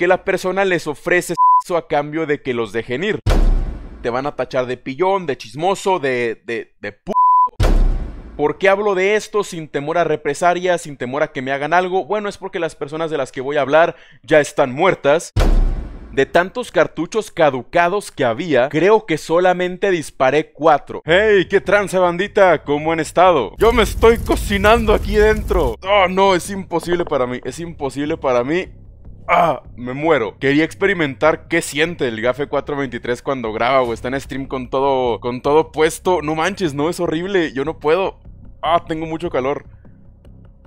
Que la persona les ofrece eso a cambio de que los dejen ir. Te van a tachar de pillón, de chismoso, de, de, de p ¿Por qué hablo de esto sin temor a represalias, sin temor a que me hagan algo? Bueno, es porque las personas de las que voy a hablar ya están muertas. De tantos cartuchos caducados que había, creo que solamente disparé cuatro. ¡Hey! ¿Qué trance, bandita? ¿Cómo han estado? Yo me estoy cocinando aquí dentro. Oh, no, es imposible para mí. Es imposible para mí ¡Ah! Me muero. Quería experimentar qué siente el Gafe 423 cuando graba o está en stream con todo, con todo puesto. No manches, no, es horrible. Yo no puedo. ¡Ah! Tengo mucho calor.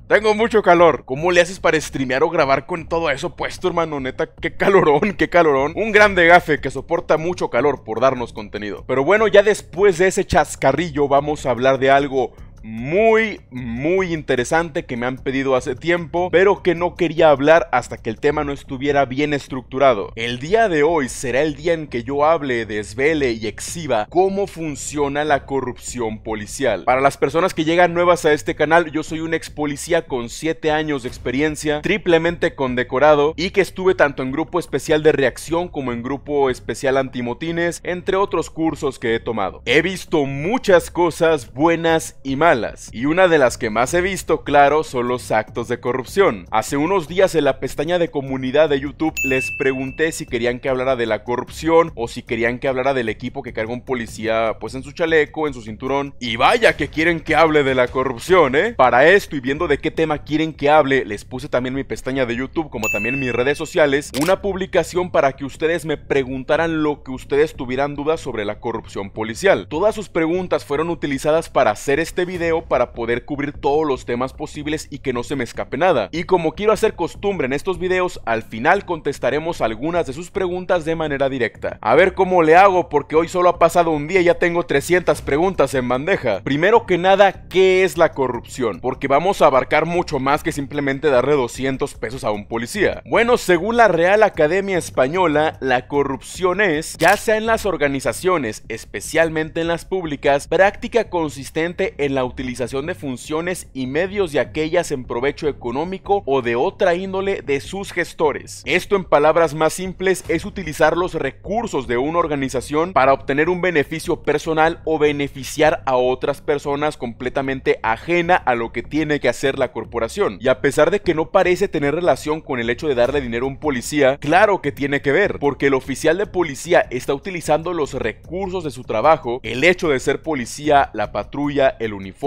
Tengo mucho calor. ¿Cómo le haces para streamear o grabar con todo eso puesto, hermano? Neta, qué calorón, qué calorón. Un grande gafe que soporta mucho calor por darnos contenido. Pero bueno, ya después de ese chascarrillo vamos a hablar de algo muy, muy interesante que me han pedido hace tiempo, pero que no quería hablar hasta que el tema no estuviera bien estructurado. El día de hoy será el día en que yo hable, desvele y exhiba cómo funciona la corrupción policial. Para las personas que llegan nuevas a este canal, yo soy un ex policía con 7 años de experiencia, triplemente condecorado y que estuve tanto en grupo especial de reacción como en grupo especial antimotines, entre otros cursos que he tomado. He visto muchas cosas buenas y malas y una de las que más he visto, claro, son los actos de corrupción. Hace unos días en la pestaña de comunidad de YouTube les pregunté si querían que hablara de la corrupción o si querían que hablara del equipo que carga un policía pues en su chaleco, en su cinturón. Y vaya que quieren que hable de la corrupción, ¿eh? Para esto y viendo de qué tema quieren que hable, les puse también mi pestaña de YouTube como también mis redes sociales, una publicación para que ustedes me preguntaran lo que ustedes tuvieran dudas sobre la corrupción policial. Todas sus preguntas fueron utilizadas para hacer este video para poder cubrir todos los temas posibles y que no se me escape nada. Y como quiero hacer costumbre en estos videos, al final contestaremos algunas de sus preguntas de manera directa. A ver cómo le hago porque hoy solo ha pasado un día y ya tengo 300 preguntas en bandeja. Primero que nada, ¿qué es la corrupción? Porque vamos a abarcar mucho más que simplemente darle 200 pesos a un policía. Bueno, según la Real Academia Española, la corrupción es, ya sea en las organizaciones, especialmente en las públicas, práctica consistente en la utilización de funciones y medios de aquellas en provecho económico o de otra índole de sus gestores. Esto en palabras más simples es utilizar los recursos de una organización para obtener un beneficio personal o beneficiar a otras personas completamente ajena a lo que tiene que hacer la corporación. Y a pesar de que no parece tener relación con el hecho de darle dinero a un policía, claro que tiene que ver, porque el oficial de policía está utilizando los recursos de su trabajo, el hecho de ser policía, la patrulla, el uniforme,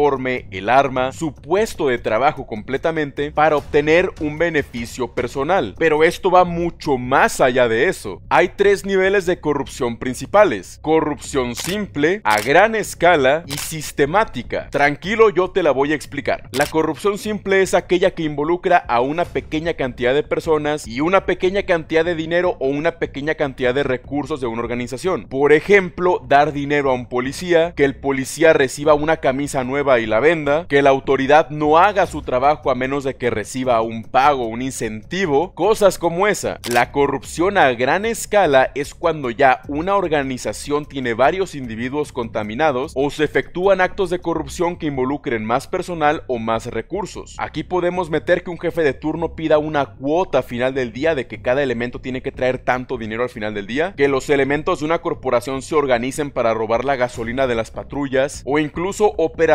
el arma, su puesto de trabajo completamente para obtener un beneficio personal. Pero esto va mucho más allá de eso. Hay tres niveles de corrupción principales. Corrupción simple, a gran escala y sistemática. Tranquilo, yo te la voy a explicar. La corrupción simple es aquella que involucra a una pequeña cantidad de personas y una pequeña cantidad de dinero o una pequeña cantidad de recursos de una organización. Por ejemplo, dar dinero a un policía, que el policía reciba una camisa nueva y la venda, que la autoridad no haga su trabajo a menos de que reciba un pago, un incentivo, cosas como esa. La corrupción a gran escala es cuando ya una organización tiene varios individuos contaminados o se efectúan actos de corrupción que involucren más personal o más recursos. Aquí podemos meter que un jefe de turno pida una cuota final del día de que cada elemento tiene que traer tanto dinero al final del día, que los elementos de una corporación se organicen para robar la gasolina de las patrullas o incluso operativamente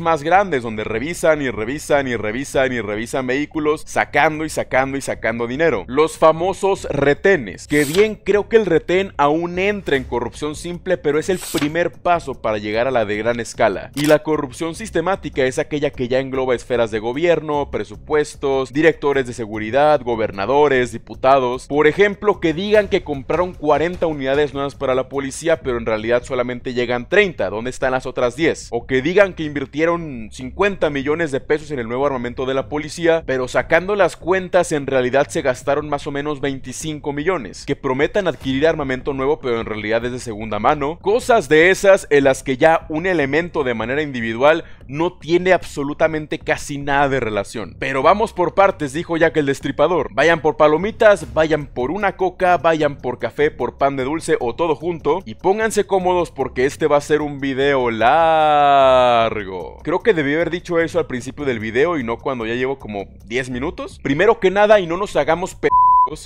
más grandes, donde revisan y revisan y revisan y revisan vehículos, sacando y sacando y sacando dinero. Los famosos retenes, que bien creo que el retén aún entra en corrupción simple, pero es el primer paso para llegar a la de gran escala. Y la corrupción sistemática es aquella que ya engloba esferas de gobierno, presupuestos, directores de seguridad, gobernadores, diputados. Por ejemplo, que digan que compraron 40 unidades nuevas para la policía, pero en realidad solamente llegan 30. ¿Dónde están las otras 10? O que digan que invirtieron 50 millones de pesos en el nuevo armamento de la policía, pero sacando las cuentas en realidad se gastaron más o menos 25 millones, que prometan adquirir armamento nuevo pero en realidad es de segunda mano, cosas de esas en las que ya un elemento de manera individual no tiene absolutamente casi nada de relación. Pero vamos por partes, dijo Jack el Destripador. Vayan por palomitas, vayan por una coca, vayan por café, por pan de dulce o todo junto y pónganse cómodos porque este va a ser un video largo. Creo que debí haber dicho eso al principio del video y no cuando ya llevo como 10 minutos. Primero que nada, y no nos hagamos p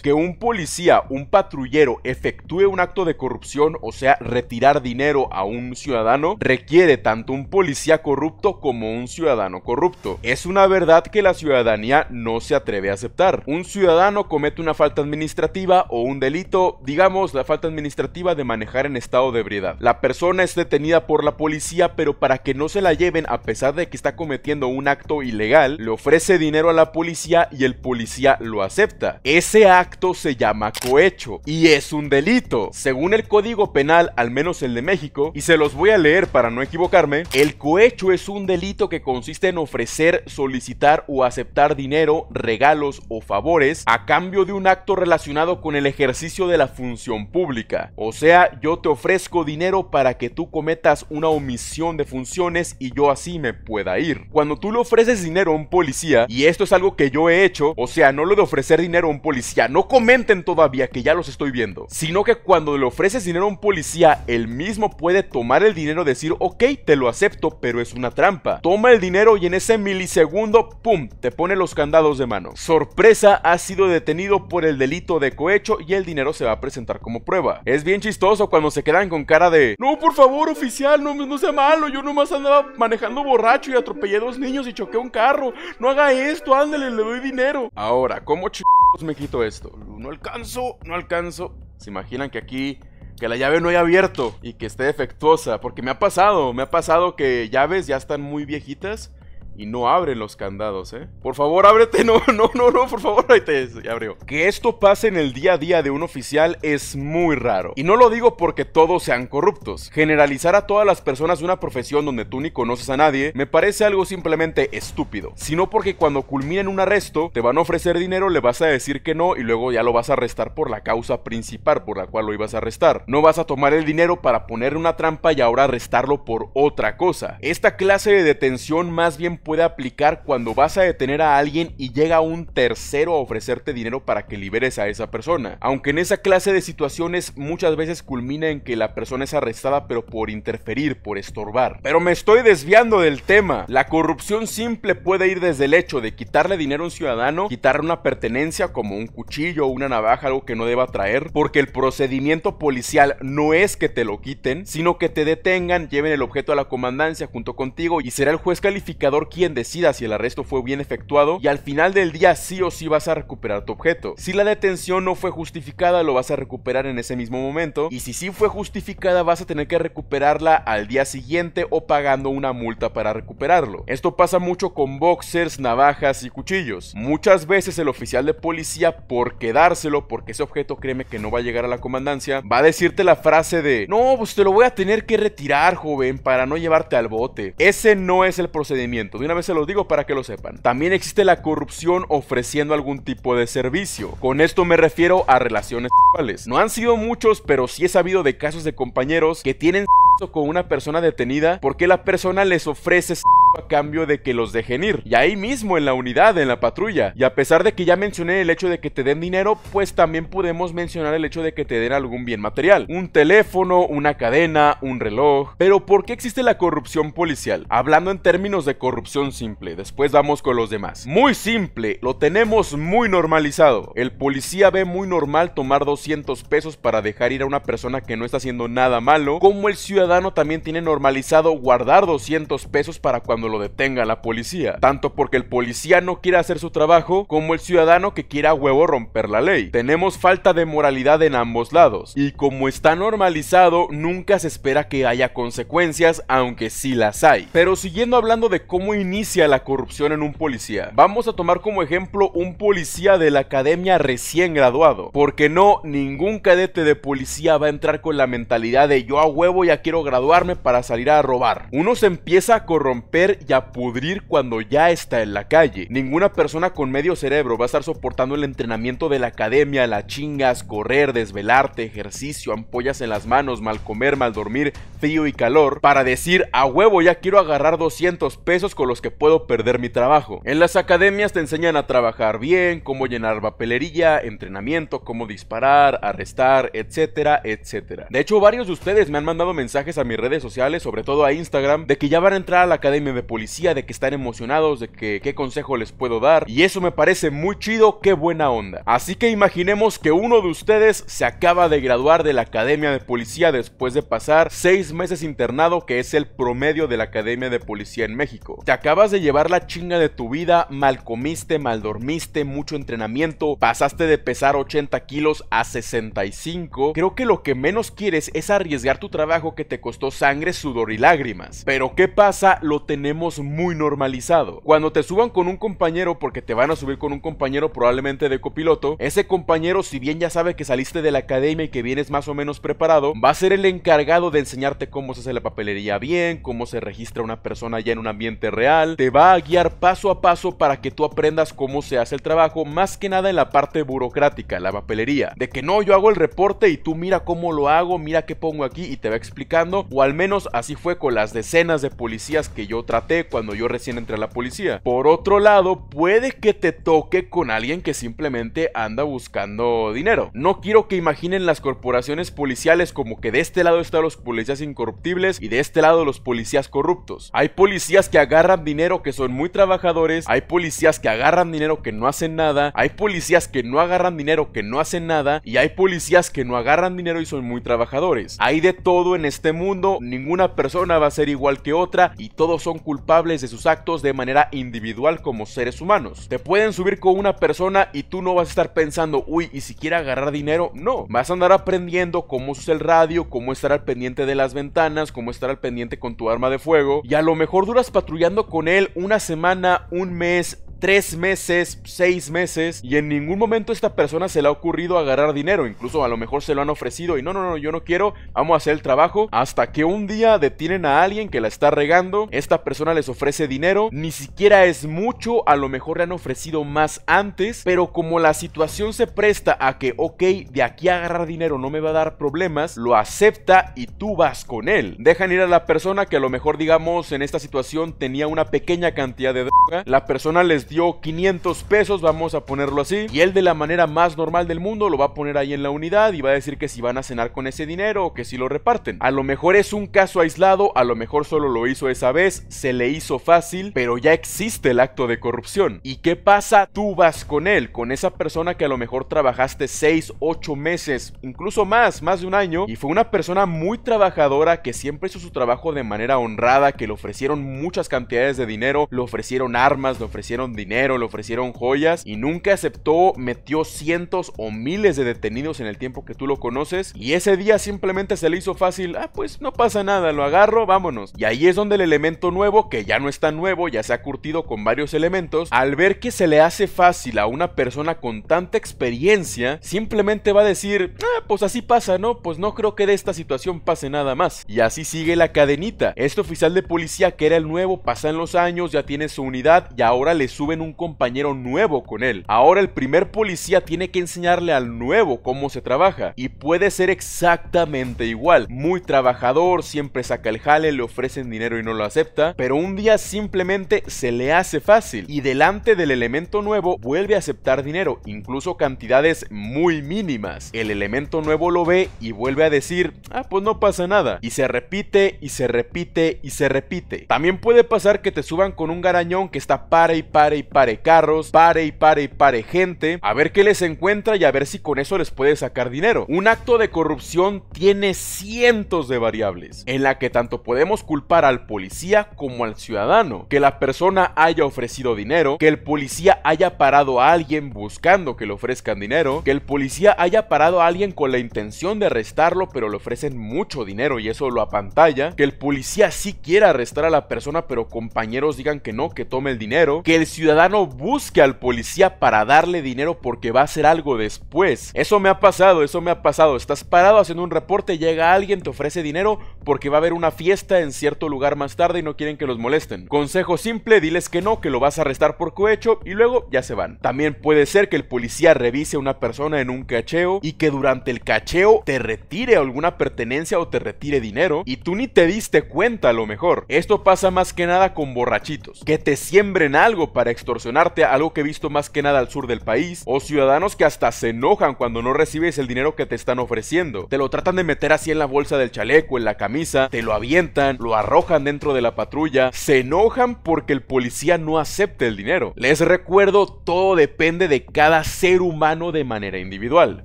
que un policía, un patrullero, efectúe un acto de corrupción, o sea, retirar dinero a un ciudadano, requiere tanto un policía corrupto como un ciudadano corrupto. Es una verdad que la ciudadanía no se atreve a aceptar. Un ciudadano comete una falta administrativa o un delito, digamos, la falta administrativa de manejar en estado de ebriedad. La persona es detenida por la policía, pero para que no se la lleven a pesar de que está cometiendo un acto ilegal, le ofrece dinero a la policía y el policía lo acepta. Ese acto se llama cohecho y es un delito. Según el Código Penal, al menos el de México, y se los voy a leer para no equivocarme, el cohecho es un delito que consiste en ofrecer, solicitar o aceptar dinero, regalos o favores a cambio de un acto relacionado con el ejercicio de la función pública. O sea, yo te ofrezco dinero para que tú cometas una omisión de funciones y yo así me pueda ir. Cuando tú le ofreces dinero a un policía, y esto es algo que yo he hecho, o sea, no lo de ofrecer dinero a un policía, no comenten todavía que ya los estoy viendo, sino que cuando le ofreces dinero a un policía, el mismo puede tomar el dinero, y decir, ok, te lo acepto, pero es una trampa. Toma el dinero y en ese milisegundo, ¡pum!, te pone los candados de mano. Sorpresa, ha sido detenido por el delito de cohecho y el dinero se va a presentar como prueba. Es bien chistoso cuando se quedan con cara de, no, por favor, oficial, no, sea malo, yo nomás andaba manejando borracho y atropellé a dos niños y choqué un carro, no haga esto, ándale, le doy dinero. Ahora, ¿cómo chicos me quito esto. No alcanzo, no alcanzo. ¿Se imaginan que aquí que la llave no haya abierto y que esté defectuosa? Porque me ha pasado, me ha pasado que llaves ya están muy viejitas y no abren los candados, ¿eh? Por favor, ábrete, no, no, no, no, por favor, ahí te abrió. Que esto pase en el día a día de un oficial es muy raro. Y no lo digo porque todos sean corruptos. Generalizar a todas las personas de una profesión donde tú ni conoces a nadie me parece algo simplemente estúpido, sino porque cuando culminen un arresto, te van a ofrecer dinero, le vas a decir que no y luego ya lo vas a arrestar por la causa principal por la cual lo ibas a arrestar. No vas a tomar el dinero para poner una trampa y ahora arrestarlo por otra cosa. Esta clase de detención más bien puede aplicar cuando vas a detener a alguien y llega un tercero a ofrecerte dinero para que liberes a esa persona. Aunque en esa clase de situaciones muchas veces culmina en que la persona es arrestada pero por interferir, por estorbar. Pero me estoy desviando del tema. La corrupción simple puede ir desde el hecho de quitarle dinero a un ciudadano, quitarle una pertenencia como un cuchillo o una navaja, algo que no deba traer, porque el procedimiento policial no es que te lo quiten, sino que te detengan, lleven el objeto a la comandancia junto contigo y será el juez calificador quien decida si el arresto fue bien efectuado y al final del día sí o sí vas a recuperar tu objeto. Si la detención no fue justificada, lo vas a recuperar en ese mismo momento y si sí fue justificada, vas a tener que recuperarla al día siguiente o pagando una multa para recuperarlo. Esto pasa mucho con boxers, navajas y cuchillos. Muchas veces el oficial de policía, por quedárselo, porque ese objeto créeme que no va a llegar a la comandancia, va a decirte la frase de, no, pues te lo voy a tener que retirar, joven, para no llevarte al bote. Ese no es el procedimiento. De una vez se los digo para que lo sepan. También existe la corrupción ofreciendo algún tipo de servicio. Con esto me refiero a relaciones sexuales. No han sido muchos, pero sí he sabido de casos de compañeros que tienen con una persona detenida porque la persona les ofrece a cambio de que los dejen ir. Y ahí mismo, en la unidad, en la patrulla. Y a pesar de que ya mencioné el hecho de que te den dinero, pues también podemos mencionar el hecho de que te den algún bien material. Un teléfono, una cadena, un reloj. Pero ¿por qué existe la corrupción policial? Hablando en términos de corrupción simple, después vamos con los demás. Muy simple, lo tenemos muy normalizado. El policía ve muy normal tomar 200 pesos para dejar ir a una persona que no está haciendo nada malo, como el ciudadano también tiene normalizado guardar 200 pesos para cuando lo detenga la policía, tanto porque el policía no quiere hacer su trabajo como el ciudadano que quiera a huevo romper la ley. Tenemos falta de moralidad en ambos lados y como está normalizado nunca se espera que haya consecuencias, aunque sí las hay. Pero siguiendo hablando de cómo inicia la corrupción en un policía, vamos a tomar como ejemplo un policía de la academia recién graduado, porque no, ningún cadete de policía va a entrar con la mentalidad de yo a huevo ya quiero graduarme para salir a robar. Uno se empieza a corromper y a pudrir cuando ya está en la calle. Ninguna persona con medio cerebro va a estar soportando el entrenamiento de la academia, La chingas, correr, desvelarte, ejercicio, ampollas en las manos, mal comer, mal dormir, frío y calor, para decir, a huevo ya quiero agarrar 200 pesos con los que puedo perder mi trabajo. En las academias te enseñan a trabajar bien, cómo llenar papelería, entrenamiento, cómo disparar, arrestar, etcétera, etcétera. De hecho, varios de ustedes me han mandado mensajes a mis redes sociales, sobre todo a Instagram, de que ya van a entrar a la academia policía, de que están emocionados, de que qué consejo les puedo dar. Y eso me parece muy chido, qué buena onda. Así que imaginemos que uno de ustedes se acaba de graduar de la Academia de Policía después de pasar seis meses internado, que es el promedio de la Academia de Policía en México. Te acabas de llevar la chinga de tu vida, mal comiste, mal dormiste, mucho entrenamiento, pasaste de pesar 80 kilos a 65. Creo que lo que menos quieres es arriesgar tu trabajo que te costó sangre, sudor y lágrimas. Pero ¿qué pasa? Lo tenemos muy normalizado. Cuando te suban con un compañero, porque te van a subir con un compañero probablemente de copiloto, ese compañero, si bien ya sabe que saliste de la academia y que vienes más o menos preparado, va a ser el encargado de enseñarte cómo se hace la papelería bien, cómo se registra una persona ya en un ambiente real, te va a guiar paso a paso para que tú aprendas cómo se hace el trabajo, más que nada en la parte burocrática, la papelería, de que no, yo hago el reporte y tú mira cómo lo hago, mira qué pongo aquí y te va explicando, o al menos así fue con las decenas de policías que yo traté cuando yo recién entré a la policía. Por otro lado, puede que te toque con alguien que simplemente anda buscando dinero. No quiero que imaginen las corporaciones policiales como que de este lado están los policías incorruptibles y de este lado los policías corruptos. Hay policías que agarran dinero que son muy trabajadores, hay policías que agarran dinero que no hacen nada, hay policías que no agarran dinero que no hacen nada y hay policías que no agarran dinero y son muy trabajadores. Hay de todo en este mundo, ninguna persona va a ser igual que otra y todos son culpables de sus actos de manera individual como seres humanos. Te pueden subir con una persona y tú no vas a estar pensando, uy, y si quiere agarrar dinero, no. Vas a andar aprendiendo cómo usar el radio, cómo estar al pendiente de las ventanas, cómo estar al pendiente con tu arma de fuego. Y a lo mejor duras patrullando con él una semana, un mes, tres meses, seis meses, y en ningún momento esta persona se le ha ocurrido agarrar dinero. Incluso a lo mejor se lo han ofrecido y no, no, no, yo no quiero, vamos a hacer el trabajo. Hasta que un día detienen a alguien que la está regando, esta persona les ofrece dinero, ni siquiera es mucho, a lo mejor le han ofrecido más antes, pero como la situación se presta a que, ok, de aquí a agarrar dinero no me va a dar problemas, lo acepta y tú vas con él. Dejan ir a la persona que a lo mejor, digamos, en esta situación tenía una pequeña cantidad de droga, la persona les dio 500 pesos, vamos a ponerlo así, y él de la manera más normal del mundo lo va a poner ahí en la unidad y va a decir que si van a cenar con ese dinero o que si lo reparten. A lo mejor es un caso aislado, a lo mejor solo lo hizo esa vez, se le hizo fácil, pero ya existe el acto de corrupción. ¿Y qué pasa? Tú vas con él, con esa persona que a lo mejor trabajaste 6, 8 meses, incluso más, más de un año, y fue una persona muy trabajadora que siempre hizo su trabajo de manera honrada, que le ofrecieron muchas cantidades de dinero, le ofrecieron armas, le ofrecieron dinero, le ofrecieron joyas y nunca aceptó, metió cientos o miles de detenidos en el tiempo que tú lo conoces y ese día simplemente se le hizo fácil, ah, pues no pasa nada, lo agarro, vámonos. Y ahí es donde el elemento nuevo, que ya no es tan nuevo, ya se ha curtido con varios elementos, al ver que se le hace fácil a una persona con tanta experiencia, simplemente va a decir, ah, pues así pasa, ¿no? Pues no creo que de esta situación pase nada más. Y así sigue la cadenita. Este oficial de policía que era el nuevo, en los años, ya tiene su unidad y ahora le sube un compañero nuevo con él. Ahora el primer policía tiene que enseñarle al nuevo cómo se trabaja y puede ser exactamente igual. Muy trabajador, siempre saca el jale, le ofrecen dinero y no lo acepta, pero un día simplemente se le hace fácil y delante del elemento nuevo vuelve a aceptar dinero, incluso cantidades muy mínimas. El elemento nuevo lo ve y vuelve a decir, ah, pues no pasa nada. Y se repite y se repite y se repite. También puede pasar que te suban con un garañón que está para y para pare carros, pare y pare y pare gente, a ver qué les encuentra y a ver si con eso les puede sacar dinero. Un acto de corrupción tiene cientos de variables, en la que tanto podemos culpar al policía como al ciudadano, que la persona haya ofrecido dinero, que el policía haya parado a alguien buscando que le ofrezcan dinero, que el policía haya parado a alguien con la intención de arrestarlo pero le ofrecen mucho dinero y eso lo apantalla, que el policía sí quiera arrestar a la persona pero compañeros digan que no, que tome el dinero, que el ciudadano busque al policía para darle dinero porque va a hacer algo después. Eso me ha pasado, eso me ha pasado. Estás parado haciendo un reporte, llega alguien, te ofrece dinero porque va a haber una fiesta en cierto lugar más tarde y no quieren que los molesten. Consejo simple, diles que no, que lo vas a arrestar por cohecho y luego ya se van. También puede ser que el policía revise a una persona en un cacheo y que durante el cacheo te retire alguna pertenencia o te retire dinero y tú ni te diste cuenta a lo mejor. Esto pasa más que nada con borrachitos, que te siembren algo para extorsionarte, algo que he visto más que nada al sur del país, o ciudadanos que hasta se enojan cuando no recibes el dinero que te están ofreciendo. Te lo tratan de meter así en la bolsa del chaleco, en la camisa, te lo avientan, lo arrojan dentro de la patrulla, se enojan porque el policía no acepta el dinero. Les recuerdo, todo depende de cada ser humano de manera individual.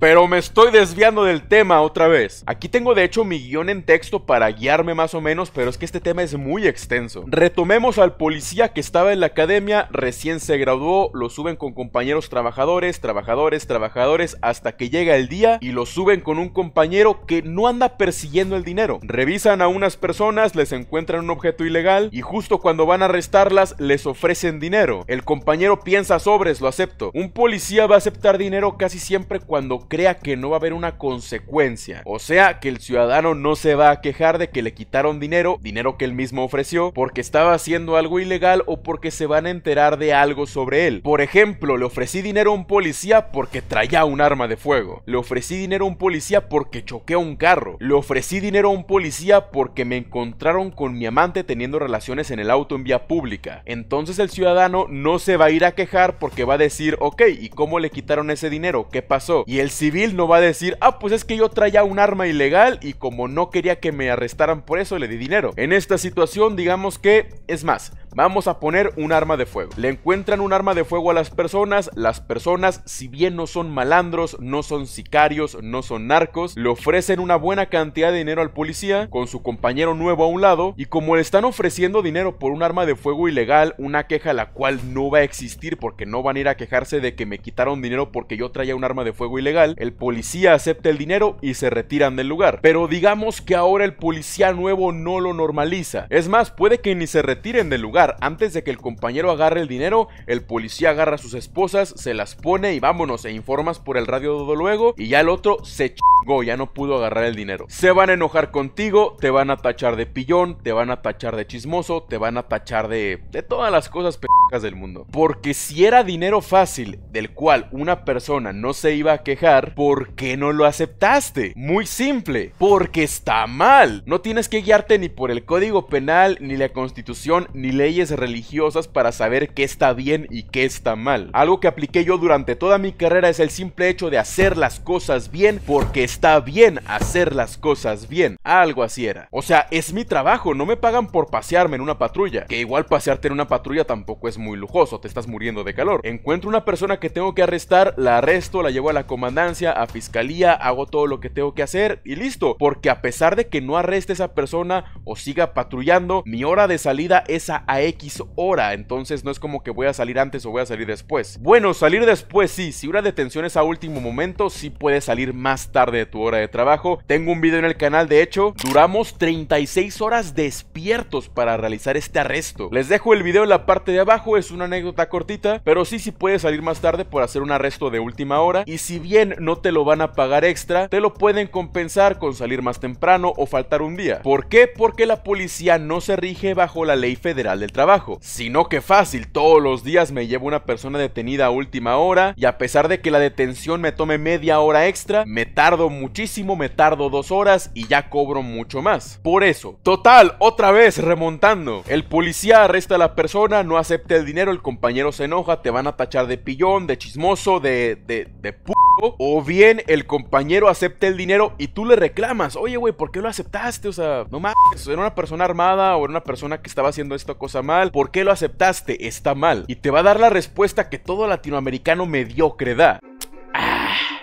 Pero me estoy desviando del tema otra vez. Aquí tengo de hecho mi guión en texto para guiarme más o menos, pero es que este tema es muy extenso. Retomemos al policía que estaba en la academia recién se graduó, lo suben con compañeros trabajadores, trabajadores, trabajadores, hasta que llega el día y lo suben con un compañero que no anda persiguiendo el dinero. Revisan a unas personas, les encuentran un objeto ilegal y justo cuando van a arrestarlas les ofrecen dinero. El compañero piensa sobres, lo acepto. Un policía va a aceptar dinero casi siempre cuando crea que no va a haber una consecuencia. O sea que el ciudadano no se va a quejar de que le quitaron dinero, dinero que él mismo ofreció, porque estaba haciendo algo ilegal o porque se van a enterar de algo sobre él. Por ejemplo, le ofrecí dinero a un policía porque traía un arma de fuego. Le ofrecí dinero a un policía porque choqué a un carro. Le ofrecí dinero a un policía porque me encontraron con mi amante teniendo relaciones en el auto en vía pública. Entonces el ciudadano no se va a ir a quejar porque va a decir, ok, ¿y cómo le quitaron ese dinero? ¿Qué pasó? Y el civil no va a decir, ah, pues es que yo traía un arma ilegal y como no quería que me arrestaran por eso, le di dinero. En esta situación, digamos que, es más, Vamos a poner un arma de fuego. Le encuentran un arma de fuego a las personas. Las personas, si bien no son malandros, no son sicarios, no son narcos, le ofrecen una buena cantidad de dinero al policía con su compañero nuevo a un lado. Y como le están ofreciendo dinero por un arma de fuego ilegal, una queja la cual no va a existir porque no van a ir a quejarse de que me quitaron dinero porque yo traía un arma de fuego ilegal, el policía acepta el dinero y se retiran del lugar. Pero digamos que ahora el policía nuevo no lo normaliza. Es más, puede que ni se retiren del lugar antes de que el compañero agarre el dinero, el policía agarra a sus esposas, se las pone y vámonos, e informas por el radio todo luego y ya el otro se chingó, ya no pudo agarrar el dinero. Se van a enojar contigo, te van a tachar de pillón, te van a tachar de chismoso, te van a tachar de, de todas las cosas pecas del mundo. Porque si era dinero fácil del cual una persona no se iba a quejar, ¿por qué no lo aceptaste? Muy simple, porque está mal. No tienes que guiarte ni por el código penal, ni la constitución, ni ley religiosas para saber qué está bien y qué está mal. Algo que apliqué yo durante toda mi carrera es el simple hecho de hacer las cosas bien porque está bien hacer las cosas bien. Algo así era. O sea, es mi trabajo, no me pagan por pasearme en una patrulla. Que igual pasearte en una patrulla tampoco es muy lujoso, te estás muriendo de calor. Encuentro una persona que tengo que arrestar, la arresto, la llevo a la comandancia, a fiscalía, hago todo lo que tengo que hacer y listo. Porque a pesar de que no arreste esa persona o siga patrullando, mi hora de salida es a X hora, entonces no es como que voy a salir antes o voy a salir después. Bueno, salir después sí, si una detención es a último momento, sí puedes salir más tarde de tu hora de trabajo. Tengo un video en el canal, de hecho, duramos 36 horas despiertos para realizar este arresto. Les dejo el video en la parte de abajo, es una anécdota cortita, pero sí, sí puedes salir más tarde por hacer un arresto de última hora y si bien no te lo van a pagar extra, te lo pueden compensar con salir más temprano o faltar un día. ¿Por qué? Porque la policía no se rige bajo la ley federal del trabajo, sino que fácil, todos los días me llevo una persona detenida a última hora y a pesar de que la detención me tome media hora extra, me tardo muchísimo, me tardo dos horas y ya cobro mucho más. Por eso, total, otra vez remontando. El policía arresta a la persona, no acepta el dinero, el compañero se enoja, te van a tachar de pillón, de chismoso, de... de... de o bien el compañero acepta el dinero y tú le reclamas, oye, güey, ¿por qué lo aceptaste? O sea, no mames, era una persona armada o era una persona que estaba haciendo esta cosa mal, ¿por qué lo aceptaste? Está mal. Y te va a dar la respuesta que todo latinoamericano mediocre da.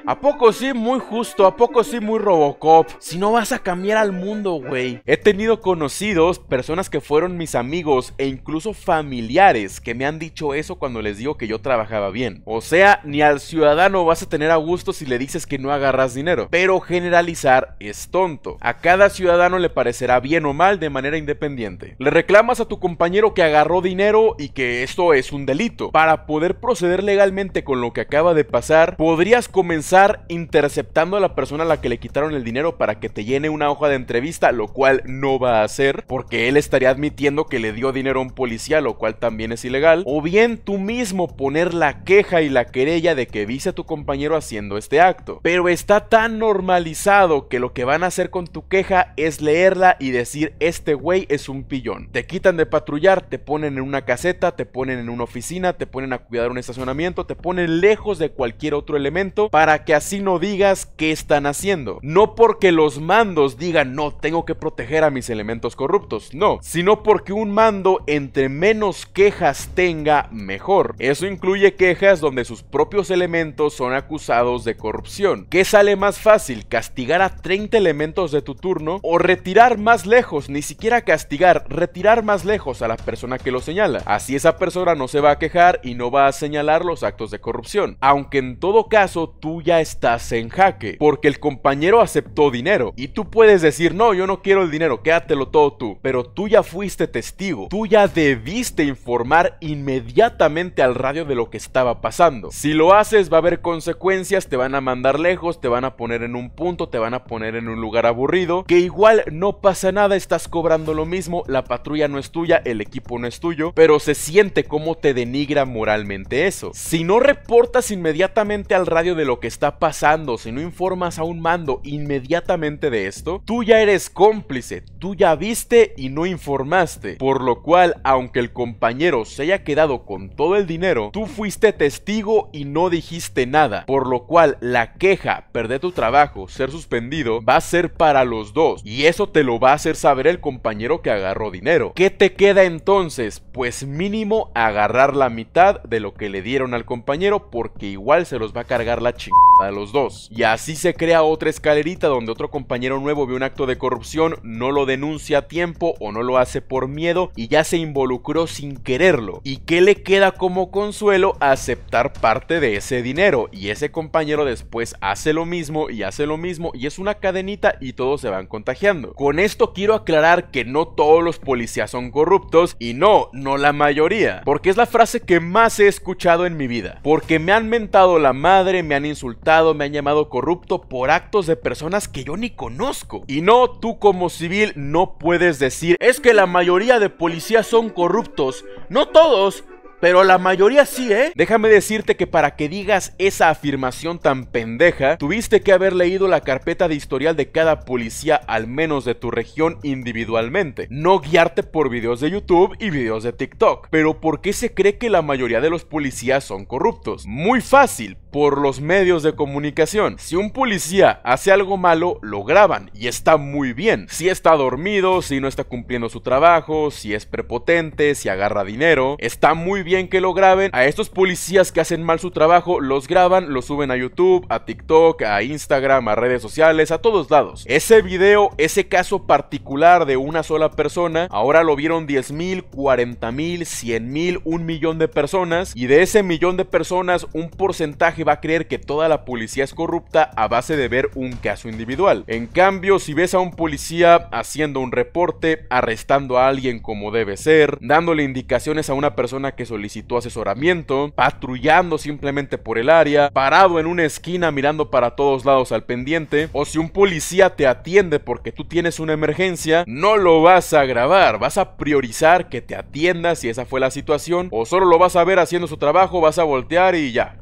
¿A poco sí muy justo? ¿A poco sí muy Robocop? Si no vas a cambiar al mundo, güey. He tenido conocidos, personas que fueron mis amigos e incluso familiares que me han dicho eso cuando les digo que yo trabajaba bien. O sea, ni al ciudadano vas a tener a gusto si le dices que no agarras dinero. Pero generalizar es tonto. A cada ciudadano le parecerá bien o mal de manera independiente. Le reclamas a tu compañero que agarró dinero y que esto es un delito. Para poder proceder legalmente con lo que acaba de pasar, podrías comenzar interceptando a la persona a la que le quitaron el dinero para que te llene una hoja de entrevista, lo cual no va a hacer, porque él estaría admitiendo que le dio dinero a un policía, lo cual también es ilegal, o bien tú mismo poner la queja y la querella de que viste a tu compañero haciendo este acto. Pero está tan normalizado que lo que van a hacer con tu queja es leerla y decir este güey es un pillón. Te quitan de patrullar, te ponen en una caseta, te ponen en una oficina, te ponen a cuidar un estacionamiento, te ponen lejos de cualquier otro elemento para que así no digas qué están haciendo. No porque los mandos digan no, tengo que proteger a mis elementos corruptos, no, sino porque un mando entre menos quejas tenga, mejor. Eso incluye quejas donde sus propios elementos son acusados de corrupción. ¿Qué sale más fácil, castigar a 30 elementos de tu turno o retirar más lejos, ni siquiera castigar, retirar más lejos a la persona que lo señala? Así esa persona no se va a quejar y no va a señalar los actos de corrupción. Aunque en todo caso tú ya estás en jaque, porque el compañero aceptó dinero y tú puedes decir, no, yo no quiero el dinero, quédatelo todo tú, pero tú ya fuiste testigo, tú ya debiste informar inmediatamente al radio de lo que estaba pasando. Si lo haces va a haber consecuencias, te van a mandar lejos, te van a poner en un punto, te van a poner en un lugar aburrido, que igual no pasa nada, estás cobrando lo mismo, la patrulla no es tuya, el equipo no es tuyo, pero se siente como te denigra moralmente eso. Si no reportas inmediatamente al radio de lo que está pasando, si no informas a un mando inmediatamente de esto, tú ya eres cómplice, tú ya viste y no informaste. Por lo cual, aunque el compañero se haya quedado con todo el dinero, tú fuiste testigo y no dijiste nada. Por lo cual, la queja, perder tu trabajo, ser suspendido, va a ser para los dos. Y eso te lo va a hacer saber el compañero que agarró dinero. ¿Qué te queda entonces? Pues mínimo agarrar la mitad de lo que le dieron al compañero porque igual se los va a cargar la chingada de los dos. Y así se crea otra escalerita donde otro compañero nuevo ve un acto de corrupción, no lo denuncia a tiempo o no lo hace por miedo y ya se involucró sin quererlo. ¿Y qué le queda como consuelo? Aceptar parte de ese dinero y ese compañero después hace lo mismo y hace lo mismo y es una cadenita y todos se van contagiando. Con esto quiero aclarar que no todos los policías son corruptos y no, no la mayoría, porque es la frase que más he escuchado en mi vida, porque me han mentado la madre, me han insultado, me han llamado corrupto por actos de personas que yo ni conozco. Y no, tú como civil no puedes decir, es que la mayoría de policías son corruptos. No todos, pero la mayoría sí, ¿eh? Déjame decirte que para que digas esa afirmación tan pendeja, tuviste que haber leído la carpeta de historial de cada policía, al menos de tu región, individualmente. No guiarte por videos de YouTube y videos de TikTok. Pero ¿por qué se cree que la mayoría de los policías son corruptos? Muy fácil, por los medios de comunicación. Si un policía hace algo malo, lo graban y está muy bien. Si está dormido, si no está cumpliendo su trabajo, si es prepotente, si agarra dinero, está muy bien que lo graben. A estos policías que hacen mal su trabajo, los graban, los suben a YouTube, a TikTok, a Instagram, a redes sociales, a todos lados. Ese video, ese caso particular de una sola persona, ahora lo vieron 10 mil, 40 mil, 100 mil, un millón de personas y de ese millón de personas un porcentaje va a creer que toda la policía es corrupta a base de ver un caso individual. En cambio, si ves a un policía haciendo un reporte, arrestando a alguien como debe ser, dándole indicaciones a una persona que solicitó asesoramiento, patrullando simplemente por el área, parado en una esquina mirando para todos lados al pendiente, o si un policía te atiende porque tú tienes una emergencia, no lo vas a grabar, vas a priorizar que te atienda si esa fue la situación, o solo lo vas a ver haciendo su trabajo, vas a voltear y ya,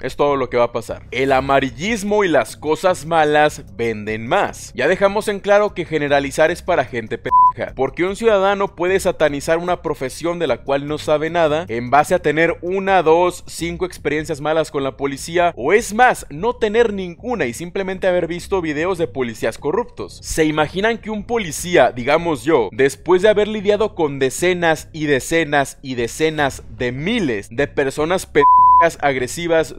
es todo lo que va a pasar. El amarillismo y las cosas malas venden más. Ya dejamos en claro que generalizar es para gente pendeja, porque un ciudadano puede satanizar una profesión de la cual no sabe nada en base a tener una, dos, cinco experiencias malas con la policía, o es más, no tener ninguna y simplemente haber visto videos de policías corruptos. ¿Se imaginan que un policía, digamos yo, después de haber lidiado con decenas y decenas y decenas de miles de personas pendejas, agresivas,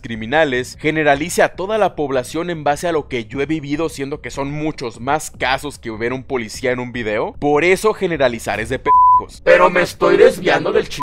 criminales, generalice a toda la población en base a lo que yo he vivido, siendo que son muchos más casos que ver un policía en un video. Por eso generalizar es de p*** Pero me estoy desviando del ch...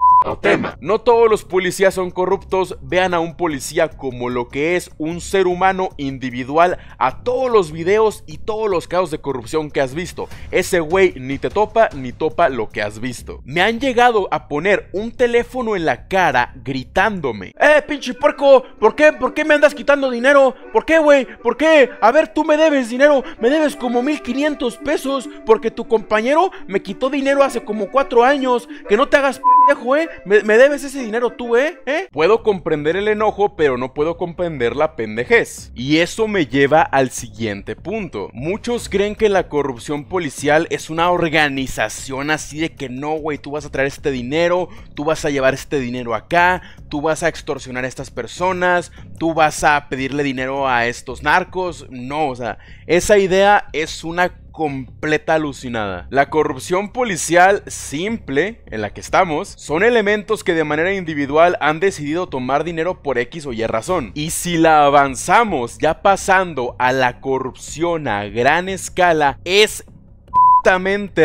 No todos los policías son corruptos, vean a un policía como lo que es un ser humano individual a todos los videos y todos los casos de corrupción que has visto. Ese güey ni te topa ni topa lo que has visto. Me han llegado a poner un teléfono en la cara gritándome. ¡Eh, pinche puerco! ¿Por qué? ¿Por qué me andas quitando dinero? ¿Por qué, güey? ¿Por qué? A ver, tú me debes dinero, me debes como 1500 pesos porque tu compañero me quitó dinero hace como 4 años. Que no te hagas pendejo, ¿eh? me, debes ese dinero tú, ¿eh? ¿eh? Puedo comprender el enojo, pero no puedo comprender la pendejez. Y eso me lleva al siguiente punto. Muchos creen que la corrupción policial es una organización así de que no, güey, tú vas a traer este dinero, tú vas a llevar este dinero acá, tú vas a extorsionar a estas personas, tú vas a pedirle dinero a estos narcos. No, o sea, esa idea es una completa alucinada. La corrupción policial simple en la que estamos son elementos que de manera individual han decidido tomar dinero por X o Y razón. Y si la avanzamos ya pasando a la corrupción a gran escala, es